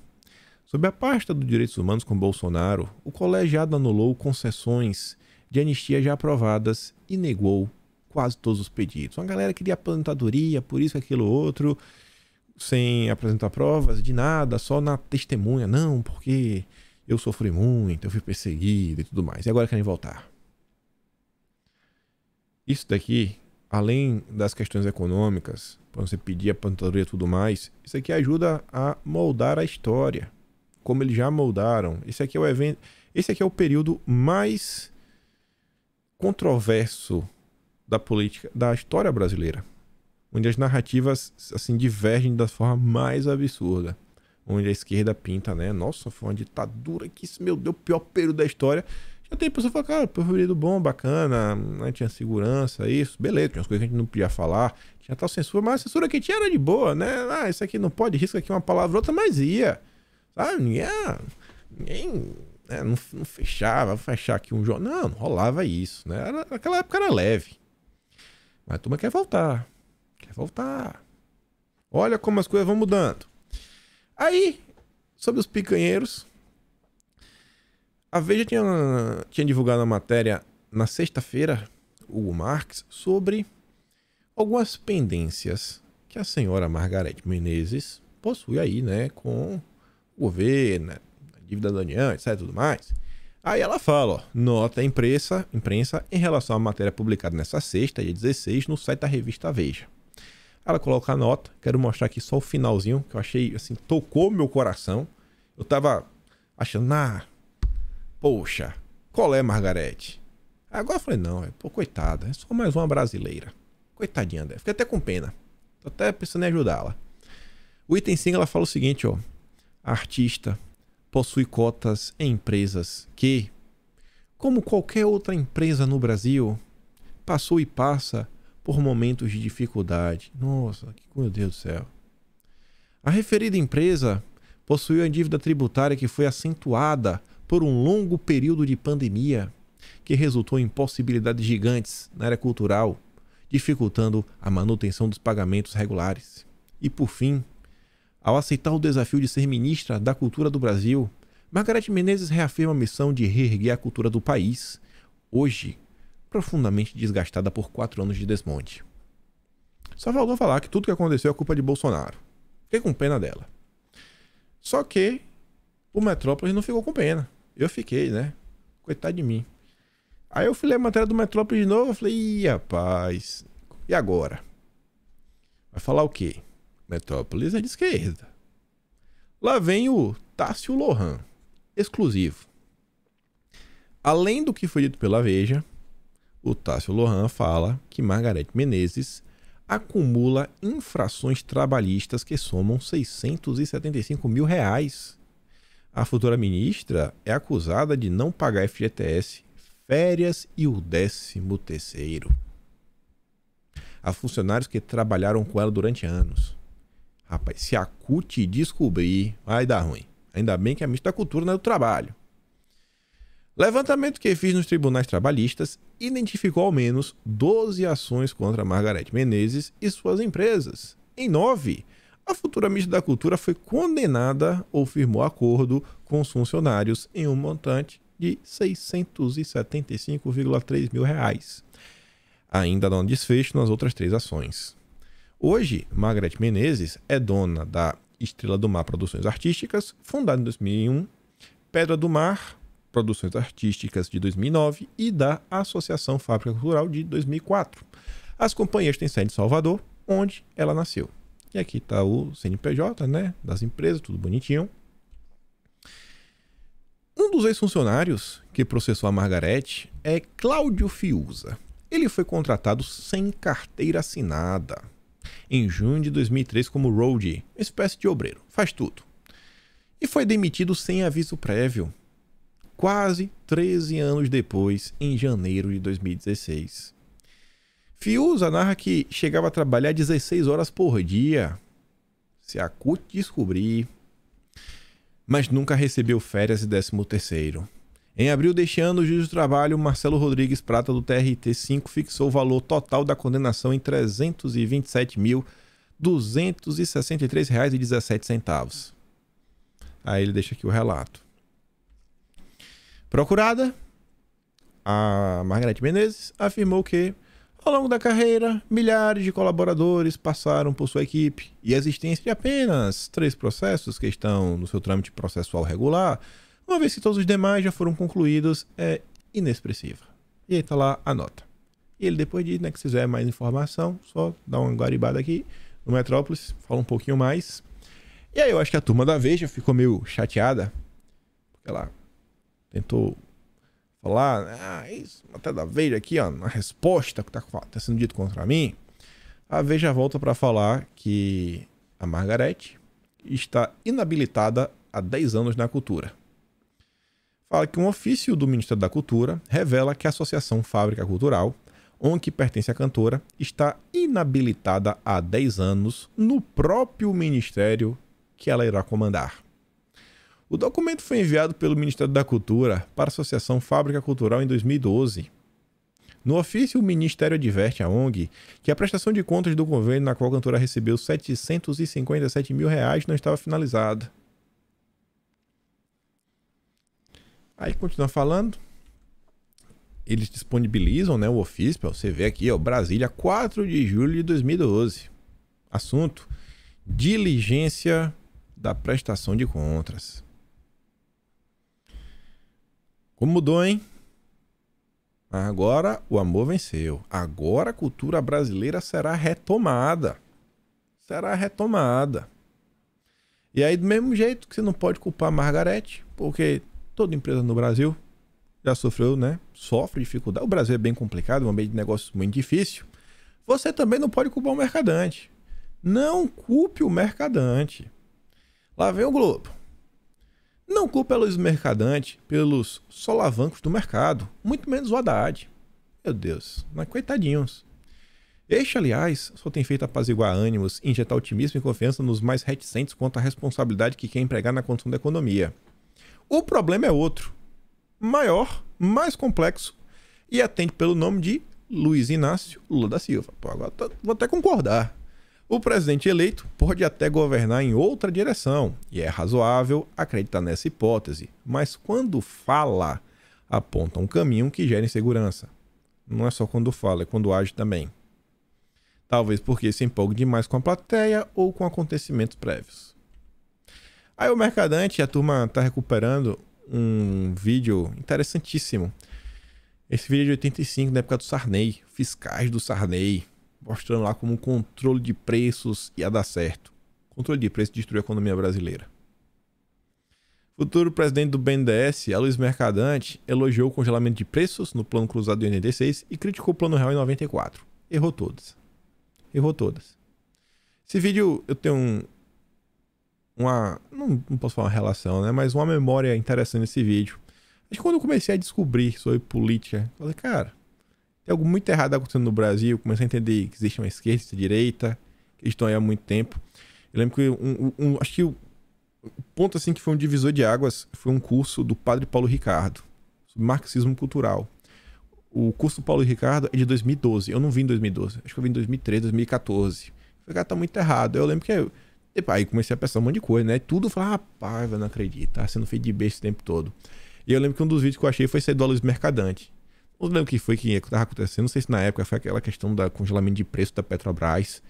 Sob a pasta dos direitos humanos com Bolsonaro, o colegiado anulou concessões de anistia já aprovadas e negou quase todos os pedidos. Uma galera queria aposentadoria, por isso, aquilo, outro, sem apresentar provas de nada, só na testemunha. Não, porque eu sofri muito, eu fui perseguido e tudo mais. E agora querem voltar. Isso daqui, além das questões econômicas, para você pedir a aposentadoria e tudo mais, isso aqui ajuda a moldar a história, como eles já moldaram. Esse aqui é o evento, esse aqui é o período mais controverso da política, da história brasileira, onde as narrativas assim divergem da forma mais absurda, onde a esquerda pinta, né? Nossa, foi uma ditadura que isso, meu Deus, o pior período da história. Já tem pessoa que fala, cara, preferido bom, bacana, né? tinha segurança, isso, beleza, tinha umas coisas que a gente não podia falar, tinha tal censura, mas a censura que tinha era de boa, né? Ah, isso aqui não pode, risco aqui uma palavra outra, mas ia. Sabe? Ninguém. ninguém né? não, não, fechava, fechar aqui um jogo Não, não rolava isso, né? Era, naquela época era leve. Mas a turma quer voltar. Quer voltar. Olha como as coisas vão mudando. Aí, sobre os picanheiros, a Veja tinha, tinha divulgado uma matéria na sexta-feira, Hugo Marx, sobre algumas pendências que a senhora Margarete Menezes possui aí, né, com o governo, né, a dívida da União, etc, tudo mais. Aí ela fala, ó, nota imprensa, imprensa em relação à matéria publicada nessa sexta, dia 16, no site da revista Veja. Ela coloca a nota, quero mostrar aqui só o finalzinho, que eu achei, assim, tocou meu coração. Eu tava achando, ah, Poxa, qual é, Margarete? Agora eu falei, não, é pô, coitada, é só mais uma brasileira. Coitadinha dela. Fiquei até com pena. Tô até pensando em ajudá-la. O item 5 ela fala o seguinte, ó. Artista possui cotas em empresas que, como qualquer outra empresa no Brasil, passou e passa por momentos de dificuldade. Nossa, que meu Deus do céu. A referida empresa possuiu a dívida tributária que foi acentuada por um longo período de pandemia, que resultou em possibilidades gigantes na área cultural, dificultando a manutenção dos pagamentos regulares. E por fim, ao aceitar o desafio de ser ministra da Cultura do Brasil, Margarete Menezes reafirma a missão de reerguer a cultura do país, hoje profundamente desgastada por quatro anos de desmonte. Só faltou falar que tudo o que aconteceu é culpa de Bolsonaro. Fiquei com pena dela. Só que o Metrópolis não ficou com pena. Eu fiquei, né? Coitado de mim. Aí eu fui ler a matéria do Metrópole de novo, eu falei, Ih, rapaz, e agora? Vai falar o quê? Metrópolis é de esquerda. Lá vem o Tássio Lohan, exclusivo. Além do que foi dito pela Veja, o Tássio Lohan fala que Margarete Menezes acumula infrações trabalhistas que somam 675 mil reais a futura ministra é acusada de não pagar FGTS, férias e o 13 terceiro. A funcionários que trabalharam com ela durante anos. Rapaz, se a CUT descobrir, vai dar ruim. Ainda bem que a ministra da Cultura não é do trabalho. Levantamento que fiz nos tribunais trabalhistas identificou ao menos 12 ações contra Margareth Menezes e suas empresas. Em nove, a futura ministra da Cultura foi condenada ou firmou acordo com os funcionários em um montante de 675,3 mil reais. Ainda não desfecho nas outras três ações. Hoje, Margaret Menezes é dona da Estrela do Mar Produções Artísticas, fundada em 2001, Pedra do Mar Produções Artísticas de 2009 e da Associação Fábrica Cultural de 2004. As companhias têm sede em Salvador, onde ela nasceu. E aqui está o CNPJ, né? Das empresas, tudo bonitinho. Um dos ex-funcionários que processou a Margarete é Cláudio Fiuza. Ele foi contratado sem carteira assinada em junho de 2003 como roadie, espécie de obreiro, faz tudo. E foi demitido sem aviso prévio, quase 13 anos depois, em janeiro de 2016. Fiuza narra que chegava a trabalhar 16 horas por dia. Se a CUT descobrir. Mas nunca recebeu férias e 13 terceiro. Em abril deste ano, o juiz do trabalho Marcelo Rodrigues Prata do TRT5 fixou o valor total da condenação em R$ 327.263,17. Aí ele deixa aqui o relato. Procurada, a Margarete Menezes afirmou que ao longo da carreira, milhares de colaboradores passaram por sua equipe e a existência de apenas três processos que estão no seu trâmite processual regular, uma vez que todos os demais já foram concluídos, é inexpressiva. E aí tá lá a nota. E ele depois diz, né, que se quiser mais informação, só dá uma guaribada aqui no Metrópolis, fala um pouquinho mais. E aí eu acho que a turma da Veja ficou meio chateada, porque ela tentou lá, ah, isso, até tá da Veja aqui, ó, na resposta que está tá sendo dito contra mim, a Veja volta para falar que a Margarete está inabilitada há 10 anos na cultura. Fala que um ofício do Ministério da Cultura revela que a Associação Fábrica Cultural, onde pertence a cantora, está inabilitada há 10 anos no próprio ministério que ela irá comandar. O documento foi enviado pelo Ministério da Cultura para a Associação Fábrica Cultural em 2012. No ofício, o Ministério adverte a ONG que a prestação de contas do convênio na qual a cantora recebeu R$ 757 mil reais não estava finalizada. Aí continua falando. Eles disponibilizam né, o ofício para você ver aqui, ó, Brasília, 4 de julho de 2012. Assunto: diligência da prestação de contas. Como mudou, hein? Agora o amor venceu. Agora a cultura brasileira será retomada. Será retomada. E aí, do mesmo jeito que você não pode culpar a Margarete, porque toda empresa no Brasil já sofreu, né? Sofre dificuldade. O Brasil é bem complicado, é um ambiente de negócios muito difícil. Você também não pode culpar o mercadante. Não culpe o mercadante. Lá vem o Globo. Não culpa a Luiz Mercadante pelos solavancos do mercado, muito menos o Haddad. Meu Deus, mas coitadinhos. Este, aliás, só tem feito apaziguar ânimos, injetar otimismo e confiança nos mais reticentes quanto à responsabilidade que quer empregar na condição da economia. O problema é outro, maior, mais complexo e atende pelo nome de Luiz Inácio Lula da Silva. Pô, agora tô, vou até concordar. O presidente eleito pode até governar em outra direção, e é razoável acreditar nessa hipótese, mas quando fala, aponta um caminho que gera insegurança. Não é só quando fala, é quando age também. Talvez porque se empolgue demais com a plateia ou com acontecimentos prévios. Aí o Mercadante, a turma está recuperando um vídeo interessantíssimo. Esse vídeo é de 85, na época do Sarney, fiscais do Sarney mostrando lá como o controle de preços ia dar certo. controle de preços destruiu a economia brasileira. Futuro presidente do BNDES, Luiz Mercadante, elogiou o congelamento de preços no plano cruzado de 86 e criticou o plano real em 94. Errou todas. Errou todas. Esse vídeo eu tenho um, uma. Não, não posso falar uma relação, né? Mas uma memória interessante nesse vídeo. Acho que quando eu comecei a descobrir sobre política, eu falei, cara, tem algo muito errado acontecendo no Brasil. Comecei a entender que existe uma esquerda, existe direita, que estão aí há muito tempo. Eu lembro que um, um, um acho que o ponto assim que foi um divisor de águas foi um curso do padre Paulo Ricardo sobre marxismo cultural. O curso do Paulo Ricardo é de 2012. Eu não vim em 2012. Acho que eu vim em 2013, 2014. Falei, cara, tá muito errado. Eu lembro que eu, aí comecei a pensar um monte de coisa, né? Tudo falar rapaz, eu não acredito. Tá sendo feito de beijo o tempo todo. E eu lembro que um dos vídeos que eu achei foi ser do Luiz Mercadante. Não lembro o que foi que é estava acontecendo. Não sei se na época foi aquela questão do congelamento de preço da Petrobras.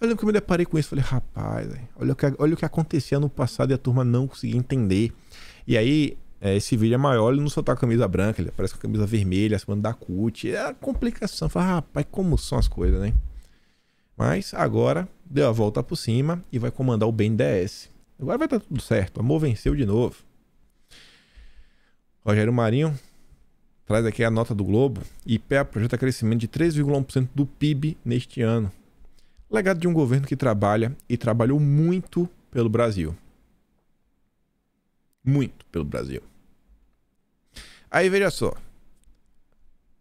Eu lembro que eu me deparei com isso. Falei, rapaz, olha o que, olha o que acontecia no passado e a turma não conseguia entender. E aí, é, esse vídeo é maior, ele não só tá com a camisa branca, ele aparece com a camisa vermelha, se da CUT. É complicação. Falei, rapaz, como são as coisas, né? Mas agora deu a volta por cima e vai comandar o BNDES. Agora vai estar tá tudo certo. O amor venceu de novo. Rogério Marinho Traz aqui a nota do Globo. IPEA projeta crescimento de 3,1% do PIB neste ano. Legado de um governo que trabalha e trabalhou muito pelo Brasil. Muito pelo Brasil. Aí veja só.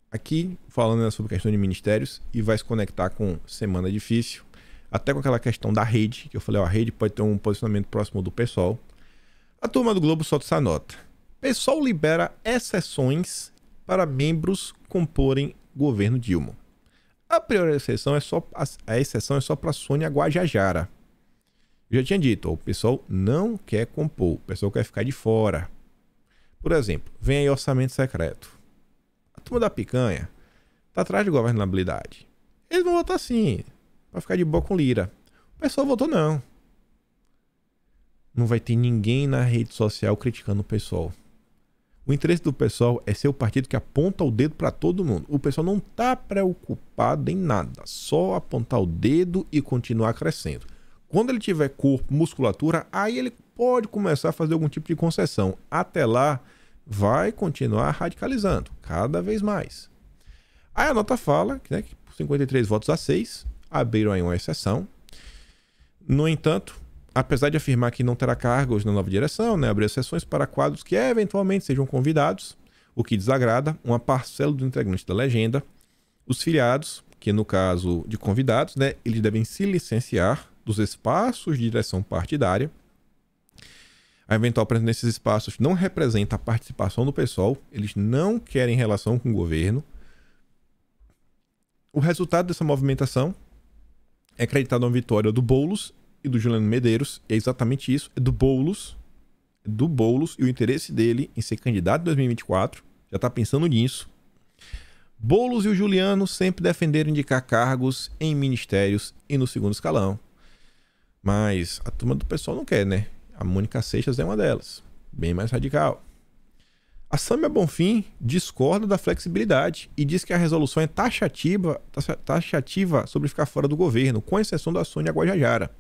Aqui falando sobre questão de ministérios e vai se conectar com semana difícil, até com aquela questão da rede, que eu falei, ó, a rede pode ter um posicionamento próximo do pessoal. A turma do Globo solta essa nota. Pessoal libera exceções para membros comporem governo Dilma. A priori a exceção é só a exceção é só para Sônia Guajajara. Eu já tinha dito, ó, o pessoal não quer compor, o pessoal quer ficar de fora. Por exemplo, vem aí orçamento secreto. A turma da picanha tá atrás de governabilidade. Eles vão votar sim, vai ficar de boa com Lira. O pessoal votou não. Não vai ter ninguém na rede social criticando o pessoal. O interesse do pessoal é ser o partido que aponta o dedo para todo mundo. O pessoal não está preocupado em nada, só apontar o dedo e continuar crescendo. Quando ele tiver corpo, musculatura, aí ele pode começar a fazer algum tipo de concessão. Até lá, vai continuar radicalizando, cada vez mais. Aí a nota fala né, que por 53 votos a 6, abriram aí uma exceção. No entanto, apesar de afirmar que não terá cargos na nova direção, né, abrir sessões para quadros que eventualmente sejam convidados, o que desagrada uma parcela dos integrantes da legenda. Os filiados, que no caso de convidados, né, eles devem se licenciar dos espaços de direção partidária. A eventual presença nesses espaços não representa a participação do pessoal, eles não querem relação com o governo. O resultado dessa movimentação é acreditado a uma vitória do Boulos e do Juliano Medeiros, é exatamente isso, é do Boulos, é do Boulos e o interesse dele em ser candidato em 2024, já está pensando nisso. Boulos e o Juliano sempre defenderam indicar cargos em ministérios e no segundo escalão. Mas a turma do pessoal não quer, né? A Mônica Seixas é uma delas, bem mais radical. A Samia Bonfim discorda da flexibilidade e diz que a resolução é taxativa, taxativa sobre ficar fora do governo, com exceção da Sônia Guajajara.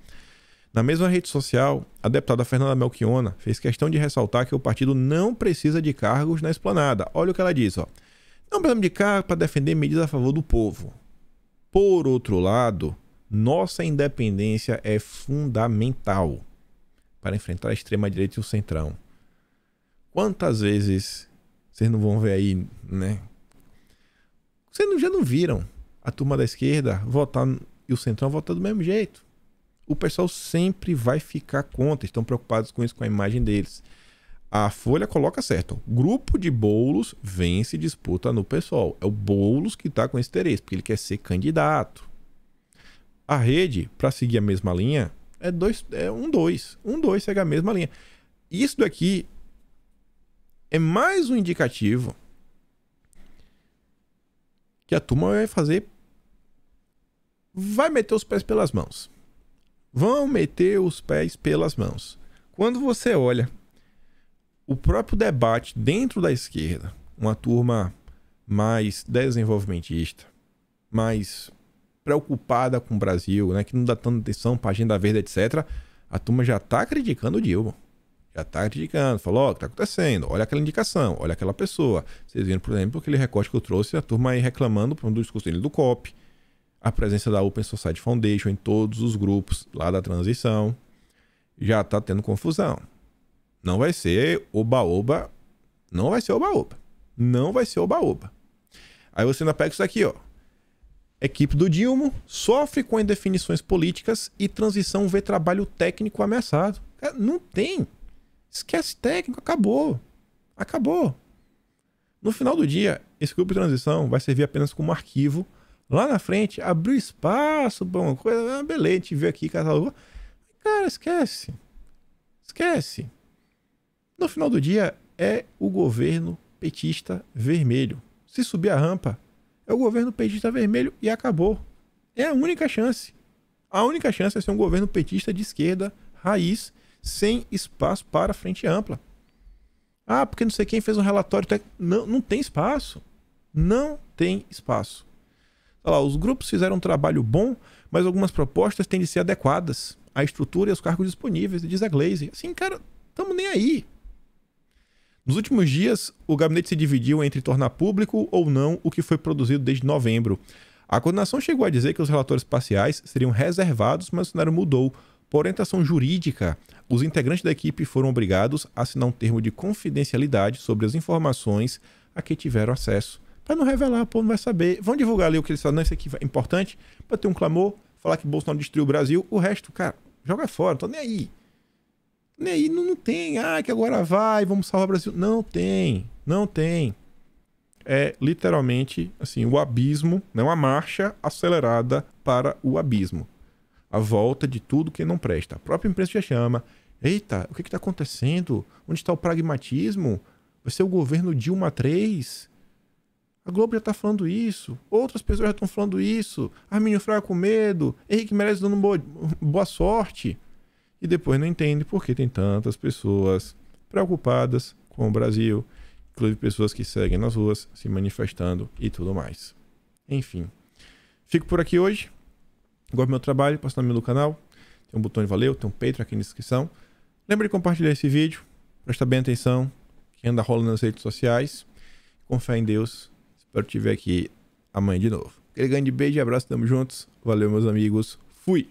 Na mesma rede social, a deputada Fernanda Melchiona fez questão de ressaltar que o partido não precisa de cargos na esplanada. Olha o que ela diz, ó. Não precisamos de cargo para defender medidas a favor do povo. Por outro lado, nossa independência é fundamental para enfrentar a extrema-direita e o centrão. Quantas vezes vocês não vão ver aí, né? Vocês já não viram a turma da esquerda votar e o centrão votar do mesmo jeito o pessoal sempre vai ficar contra. Estão preocupados com isso, com a imagem deles. A Folha coloca certo. grupo de bolos vence disputa no pessoal. É o Boulos que está com esse interesse, porque ele quer ser candidato. A rede, para seguir a mesma linha, é dois, é um dois. Um dois segue a mesma linha. Isso daqui é mais um indicativo que a turma vai fazer. Vai meter os pés pelas mãos vão meter os pés pelas mãos. Quando você olha o próprio debate dentro da esquerda, uma turma mais desenvolvimentista, mais preocupada com o Brasil, né, que não dá tanta atenção para a agenda verde, etc., a turma já está criticando o Dilma. Já está criticando, falou, ó, oh, o que está acontecendo? Olha aquela indicação, olha aquela pessoa. Vocês viram, por exemplo, aquele recorte que eu trouxe, a turma aí reclamando do discurso dele do COP a presença da Open Society Foundation em todos os grupos lá da transição. Já está tendo confusão. Não vai ser oba-oba. Não vai ser oba-oba. Não vai ser oba-oba. Aí você ainda pega isso aqui, ó. Equipe do Dilma sofre com indefinições políticas e transição vê trabalho técnico ameaçado. não tem. Esquece técnico, acabou. Acabou. No final do dia, esse grupo de transição vai servir apenas como arquivo Lá na frente, abriu espaço para uma coisa, ah, beleza, a gente veio aqui, catalogou. Cara, esquece. Esquece. No final do dia, é o governo petista vermelho. Se subir a rampa, é o governo petista vermelho e acabou. É a única chance. A única chance é ser um governo petista de esquerda, raiz, sem espaço para frente ampla. Ah, porque não sei quem fez um relatório. Não, não tem espaço. Não tem espaço lá, os grupos fizeram um trabalho bom, mas algumas propostas têm de ser adequadas à estrutura e aos cargos disponíveis, diz a Glaze. Assim, cara, estamos nem aí. Nos últimos dias, o gabinete se dividiu entre tornar público ou não o que foi produzido desde novembro. A coordenação chegou a dizer que os relatórios parciais seriam reservados, mas o cenário mudou. Por orientação jurídica, os integrantes da equipe foram obrigados a assinar um termo de confidencialidade sobre as informações a que tiveram acesso para não revelar, pô, não vai saber. Vão divulgar ali o que eles falam, não, isso aqui é importante, para ter um clamor, falar que Bolsonaro destruiu o Brasil, o resto, cara, joga fora, não tô nem aí. Nem aí, não, não tem, ah, que agora vai, vamos salvar o Brasil. Não tem, não tem. É literalmente, assim, o abismo, né, uma marcha acelerada para o abismo. A volta de tudo que não presta. A própria imprensa já chama. Eita, o que está acontecendo? Onde está o pragmatismo? Vai ser o governo Dilma 3? A Globo já tá falando isso, outras pessoas já estão falando isso. Arminio Fraga com medo, Henrique Meirelles dando boa, boa sorte. E depois não entende por que tem tantas pessoas preocupadas com o Brasil, inclusive pessoas que seguem nas ruas, se manifestando e tudo mais. Enfim, fico por aqui hoje. Gosto do meu trabalho, passa no meu canal. Tem um botão de valeu, tem um Patreon aqui na descrição. Lembre de compartilhar esse vídeo, presta bem atenção, que anda rolando nas redes sociais. Confia em Deus, Espero te ver aqui amanhã de novo. Aquele grande beijo e abraço, tamo juntos. Valeu, meus amigos. Fui!